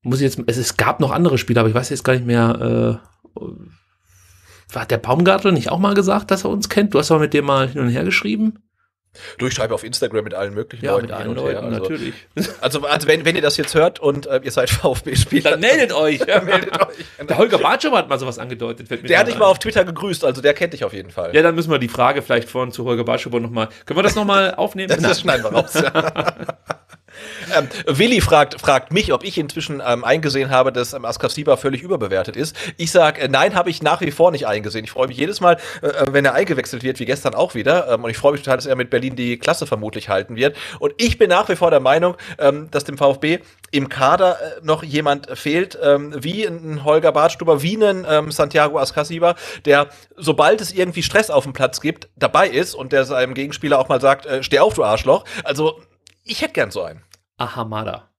muss ich jetzt, es, es, gab noch andere Spiele, aber ich weiß jetzt gar nicht mehr, äh, hat der Baumgartel nicht auch mal gesagt, dass er uns kennt? Du hast doch mit dem mal hin und her geschrieben. Du, ich schreibe auf Instagram mit allen möglichen ja, Leuten. Ja, mit allen Leuten, also, natürlich. (laughs) Also, also wenn, wenn ihr das jetzt hört und äh, ihr seid (laughs) VfB-Spieler. Dann meldet euch. (laughs) Ja, meldet euch. Der Holger Bartschum hat mal sowas angedeutet. der hat dich mal auf Twitter gegrüßt, also der kennt dich auf jeden Fall. Ja, dann müssen wir die Frage vielleicht vorhin zu Holger Bartschum nochmal. Können wir das nochmal aufnehmen? das, das schneiden wir raus. Ja. Ähm, Willi fragt, fragt mich, ob ich inzwischen ähm, eingesehen habe, dass ähm, Askasiba völlig überbewertet ist. Ich sage, äh, nein, habe ich nach wie vor nicht eingesehen. Ich freue mich jedes Mal, äh, äh, wenn er eingewechselt wird, wie gestern auch wieder. Ähm, und ich freue mich total, dass er mit Berlin die Klasse vermutlich halten wird. Und ich bin nach wie vor der Meinung, ähm, dass dem VfB im Kader äh, noch jemand fehlt, ähm, wie ein Holger Bartstuber, wie ein ähm, Santiago Askasiba, der, sobald es irgendwie Stress auf dem Platz gibt, dabei ist und der seinem Gegenspieler auch mal sagt, äh, steh auf, du Arschloch. Also ich hätte gern so einen. Ahamada.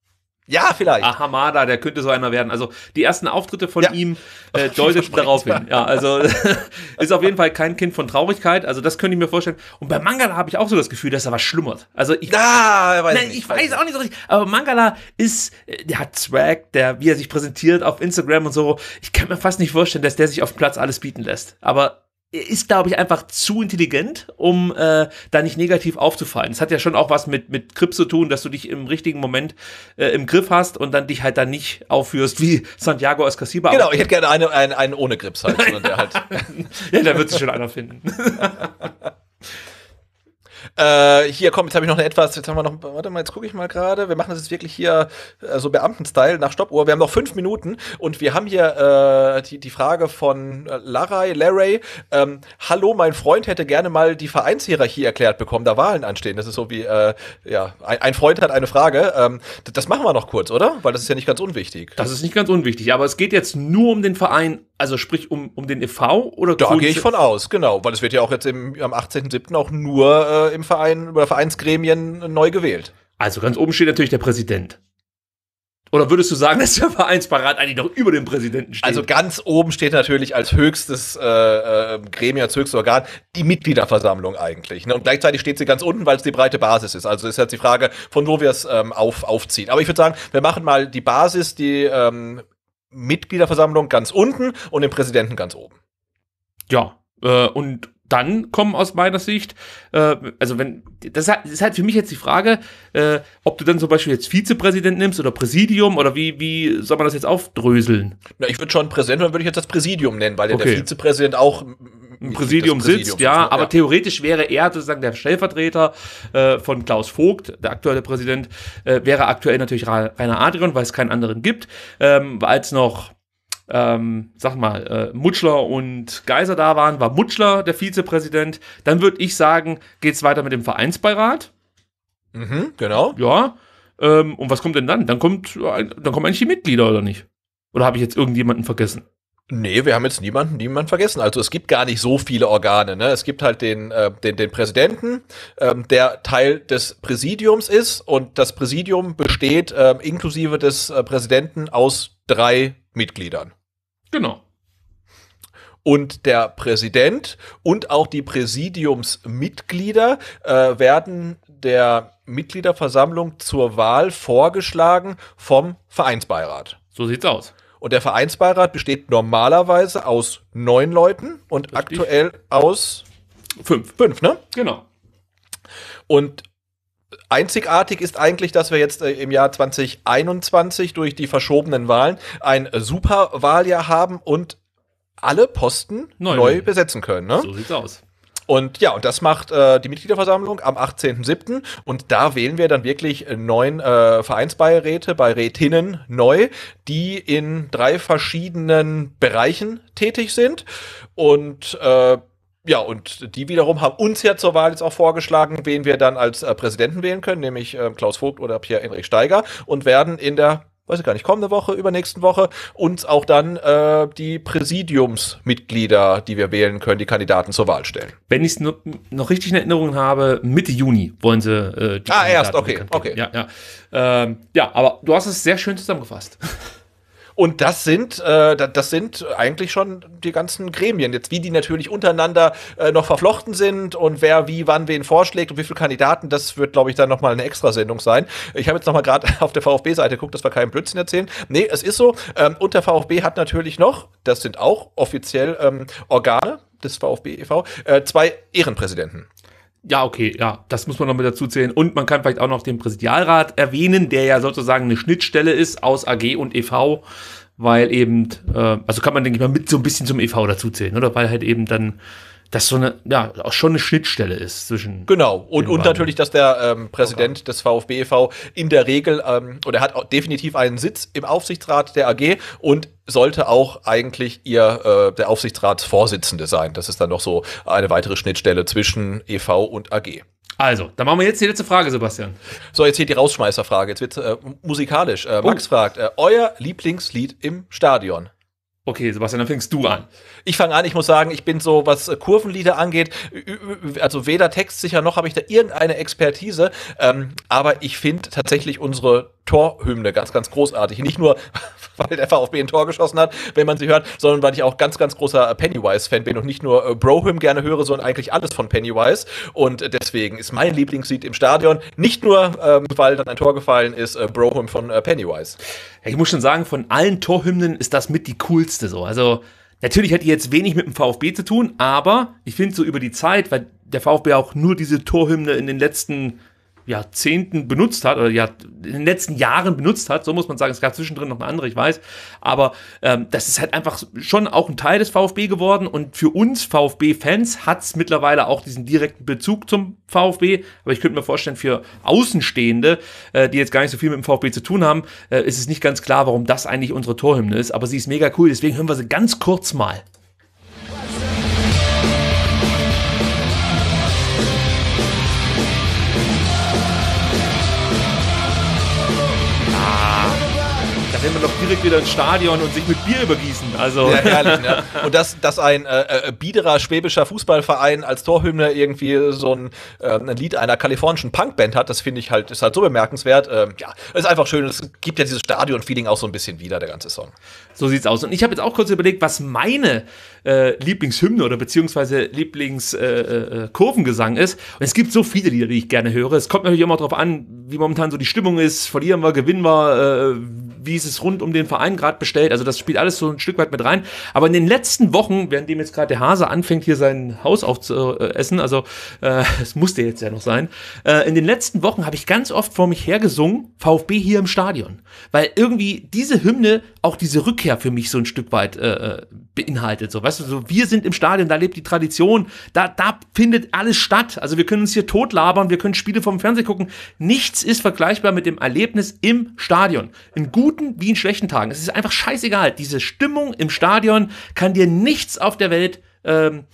Ja, vielleicht. Ahamada, der könnte so einer werden. Also die ersten Auftritte von ja. ihm äh, (laughs) deuteten darauf hin. Ja, also (laughs) ist auf jeden Fall kein Kind von Traurigkeit. Also das könnte ich mir vorstellen. Und bei Mangala habe ich auch so das Gefühl, dass er was schlummert. Also ich, ah, weiß, nein, nicht, ich weiß, weiß auch nicht so richtig. Aber Mangala ist, äh, der hat Swag, der wie er sich präsentiert auf Instagram und so. Ich kann mir fast nicht vorstellen, dass der sich auf Platz alles bieten lässt. Aber ist, glaube ich, einfach zu intelligent, um äh, da nicht negativ aufzufallen. Es hat ja schon auch was mit, mit Grip zu tun, dass du dich im richtigen Moment äh, im Griff hast und dann dich halt dann nicht aufführst wie Santiago Escasiba. Genau, ich hätte gerne einen, einen, einen ohne Grips halt, sondern der halt. (laughs) ja, da wird sich schon einer finden. (laughs) Äh, hier, komm, jetzt habe ich noch eine etwas, jetzt haben wir noch, warte mal, jetzt gucke ich mal gerade. Wir machen das jetzt wirklich hier äh, so also Beamtenstyle nach Stoppuhr. Wir haben noch fünf Minuten und wir haben hier äh, die, die Frage von äh, Larry. Larry, Ähm, Hallo, mein Freund hätte gerne mal die Vereinshierarchie erklärt bekommen, da Wahlen anstehen. Das ist so wie, äh, ja, ein, ein, Freund hat eine Frage. Ähm, das machen wir noch kurz, oder? Weil das ist ja nicht ganz unwichtig. Das ist nicht ganz unwichtig, aber es geht jetzt nur um den Verein also sprich um, um den e.V. oder Da gehe ich von aus, genau, weil es wird ja auch jetzt im, am 18.07. auch nur äh, im Verein oder Vereinsgremien neu gewählt. Also ganz oben steht natürlich der Präsident. Oder würdest du sagen, (laughs) dass der Vereinsparat eigentlich noch über dem Präsidenten steht? Also ganz oben steht natürlich als höchstes äh, äh, Gremium, als höchstes Organ die Mitgliederversammlung eigentlich. Ne? Und gleichzeitig steht sie ganz unten, weil es die breite Basis ist. Also ist jetzt die Frage, von wo wir es ähm, auf, aufziehen. Aber ich würde sagen, wir machen mal die Basis, die ähm, Mitgliederversammlung ganz unten und den Präsidenten ganz oben. Ja, äh, und dann kommen aus meiner Sicht, äh, also wenn, das ist halt für mich jetzt die Frage, äh, ob du dann zum Beispiel jetzt Vizepräsident nimmst oder Präsidium oder wie, wie soll man das jetzt aufdröseln? Na, ich würde schon Präsident, dann würde ich jetzt das Präsidium nennen, weil okay. der Vizepräsident auch im Präsidium, Präsidium sitzt, ja, ja, aber theoretisch wäre er sozusagen der Stellvertreter äh, von Klaus Vogt, der aktuelle Präsident, äh, wäre aktuell natürlich Rainer Adrian, weil es keinen anderen gibt, ähm, als noch ähm, sag mal, äh, Mutschler und Geiser da waren, war Mutschler der Vizepräsident. Dann würde ich sagen, geht's weiter mit dem Vereinsbeirat. Mhm, genau. Ja. Ähm, und was kommt denn dann? Dann kommt, dann kommen eigentlich die Mitglieder, oder nicht? Oder habe ich jetzt irgendjemanden vergessen? Nee, wir haben jetzt niemanden, niemanden vergessen. Also es gibt gar nicht so viele Organe. Ne? Es gibt halt den, äh, den, den Präsidenten, ähm, der Teil des Präsidiums ist und das Präsidium besteht äh, inklusive des äh, Präsidenten aus drei Mitgliedern. Genau. Und der Präsident und auch die Präsidiumsmitglieder äh, werden der Mitgliederversammlung zur Wahl vorgeschlagen vom Vereinsbeirat. So sieht's aus. Und der Vereinsbeirat besteht normalerweise aus neun Leuten und Richtig. aktuell aus fünf. Fünf, ne? Genau. Und einzigartig ist eigentlich, dass wir jetzt äh, im Jahr 2021 durch die verschobenen Wahlen ein Superwahljahr haben und alle Posten neu, neu besetzen können. Ne? So sieht's aus. Und ja, und das macht äh, die Mitgliederversammlung am 18.07. Und da wählen wir dann wirklich neun äh, Vereinsbeiräte, Beirätinnen neu, die in drei verschiedenen Bereichen tätig sind. Und äh, ja, und die wiederum haben uns ja zur Wahl jetzt auch vorgeschlagen, wen wir dann als äh, Präsidenten wählen können, nämlich äh, Klaus Vogt oder pierre enrich Steiger, und werden in der weiß ich gar nicht, kommende Woche, übernächsten Woche und auch dann äh, die Präsidiumsmitglieder, die wir wählen können, die Kandidaten zur Wahl stellen. Wenn ich es noch richtig in Erinnerung habe, Mitte Juni wollen sie äh, die Ah, Kandidaten erst, okay, okay. Ja, ja. Ähm, ja, aber du hast es sehr schön zusammengefasst. (laughs) Und das sind, äh, das sind eigentlich schon die ganzen Gremien. Jetzt, wie die natürlich untereinander äh, noch verflochten sind und wer wie wann wen vorschlägt und wie viele Kandidaten, das wird, glaube ich, dann nochmal eine Extrasendung sein. Ich habe jetzt nochmal gerade (laughs) auf der VfB-Seite geguckt, dass wir keinen Blödsinn erzählen. Nee, es ist so. Ähm, und der VfB hat natürlich noch, das sind auch offiziell ähm, Organe des VfB e.V., äh, zwei Ehrenpräsidenten ja, okay, ja, das muss man noch mit dazu zählen. Und man kann vielleicht auch noch den Präsidialrat erwähnen, der ja sozusagen eine Schnittstelle ist aus AG und EV, weil eben, äh, also kann man, denke ich mal, mit so ein bisschen zum EV dazu zählen, oder? Weil halt eben dann dass so eine, ja, auch schon eine Schnittstelle ist zwischen. Genau. Und, und natürlich, dass der ähm, Präsident okay. des VfB e.V. in der Regel, ähm, oder hat auch definitiv einen Sitz im Aufsichtsrat der AG und sollte auch eigentlich ihr äh, der Aufsichtsratsvorsitzende sein. Das ist dann noch so eine weitere Schnittstelle zwischen e.V. und AG. Also, dann machen wir jetzt die letzte Frage, Sebastian. So, jetzt hier die Rausschmeißerfrage. Jetzt wird äh, musikalisch. Äh, Max oh. fragt, äh, euer Lieblingslied im Stadion? Okay, Sebastian, dann fängst du an. Ich fange an, ich muss sagen, ich bin so, was äh, Kurvenlieder angeht, also weder textsicher noch habe ich da irgendeine Expertise. Ähm, aber ich finde tatsächlich unsere Torhymne ganz, ganz großartig. Nicht nur, (laughs) weil der VfB ein Tor geschossen hat, wenn man sie hört, sondern weil ich auch ganz, ganz großer äh, Pennywise-Fan bin und nicht nur äh, Brohym gerne höre, sondern eigentlich alles von Pennywise. Und äh, deswegen ist mein Lieblingslied im Stadion nicht nur, ähm, weil dann ein Tor gefallen ist, äh, Brohym von äh, Pennywise. ich muss schon sagen, von allen Torhymnen ist das mit die coolste so. Also Natürlich hat die jetzt wenig mit dem VfB zu tun, aber ich finde so über die Zeit, weil der VfB auch nur diese Torhymne in den letzten Jahrzehnten benutzt hat oder ja, in den letzten Jahren benutzt hat, so muss man sagen, es gab zwischendrin noch eine andere, ich weiß, aber ähm, das ist halt einfach schon auch ein Teil des VfB geworden und für uns VfB-Fans hat es mittlerweile auch diesen direkten Bezug zum VfB, aber ich könnte mir vorstellen, für Außenstehende, äh, die jetzt gar nicht so viel mit dem VfB zu tun haben, äh, ist es nicht ganz klar, warum das eigentlich unsere Torhymne ist, aber sie ist mega cool, deswegen hören wir sie ganz kurz mal. will man doch direkt wieder ins Stadion und sich mit Bier übergießen. Also. Ja, (laughs) herrlich, ne? Und dass, dass ein äh, äh, biederer schwäbischer Fußballverein als Torhymne irgendwie so ein, äh, ein Lied einer kalifornischen Punkband hat, das finde ich halt, ist halt so bemerkenswert. Ähm, ja, ist einfach schön. Es gibt ja dieses Stadion-Feeling auch so ein bisschen wieder, der ganze Song. So sieht's aus. Und ich habe jetzt auch kurz überlegt, was meine äh, Lieblingshymne oder beziehungsweise Lieblingskurvengesang äh, äh, ist. Und es gibt so viele Lieder, die ich gerne höre. Es kommt natürlich immer darauf an, wie momentan so die Stimmung ist. Verlieren wir, gewinnen wir, äh, wie ist es rund um den Verein gerade bestellt. Also das spielt alles so ein Stück weit mit rein. Aber in den letzten Wochen, während dem jetzt gerade der Hase anfängt, hier sein Haus aufzuessen, also äh, (laughs) es äh, musste jetzt ja noch sein, äh, in den letzten Wochen habe ich ganz oft vor mich hergesungen, VfB hier im Stadion. Weil irgendwie diese Hymne auch diese Rückkehr für mich so ein Stück weit äh, beinhaltet. So, weißt du, so wir sind im Stadion, da lebt die Tradition, da, da findet alles statt. Also wir können uns hier totlabern, wir können Spiele vom Fernsehen gucken. Nichts ist vergleichbar mit dem Erlebnis im Stadion. Ein gut guten wie in schlechten Tagen. Es ist einfach scheißegal. Diese Stimmung im Stadion kann dir nichts auf der Welt ähm,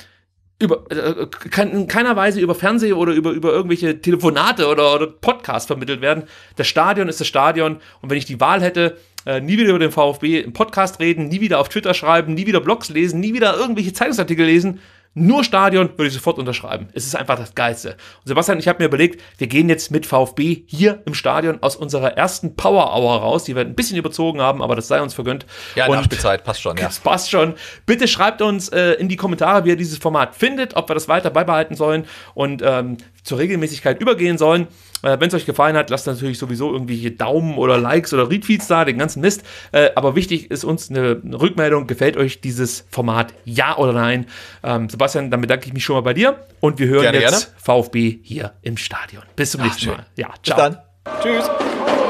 über, äh, kann in keiner Weise über Fernsehen oder über, über irgendwelche Telefonate oder, oder Podcasts vermittelt werden. Das Stadion ist das Stadion. Und wenn ich die Wahl hätte, äh, nie wieder über den VfB im Podcast reden, nie wieder auf Twitter schreiben, nie wieder Blogs lesen, nie wieder irgendwelche Zeitungsartikel lesen, nur Stadion würde ich sofort unterschreiben. Es ist einfach das Geilste. Und Sebastian, ich habe mir überlegt, wir gehen jetzt mit VfB hier im Stadion aus unserer ersten Power Hour raus, die wir ein bisschen überzogen haben, aber das sei uns vergönnt. Ja, und Nachspielzeit, passt schon. Ja. Das (laughs) passt schon. Bitte schreibt uns äh, in die Kommentare, wie ihr dieses Format findet, ob wir das weiter beibehalten sollen und ähm, zur Regelmäßigkeit übergehen sollen. Äh, Wenn es euch gefallen hat, lasst natürlich sowieso irgendwelche Daumen oder Likes oder Retweets da, den ganzen Mist. Äh, aber wichtig ist uns eine Rückmeldung. Gefällt euch dieses Format? Ja oder nein? Ähm, Sebastian, dann bedanke ich mich schon mal bei dir und wir hören gerne, jetzt gerne. VfB hier im Stadion. Bis zum Ach, nächsten schön. Mal. Ja, ciao. Bis dann. Tschüss.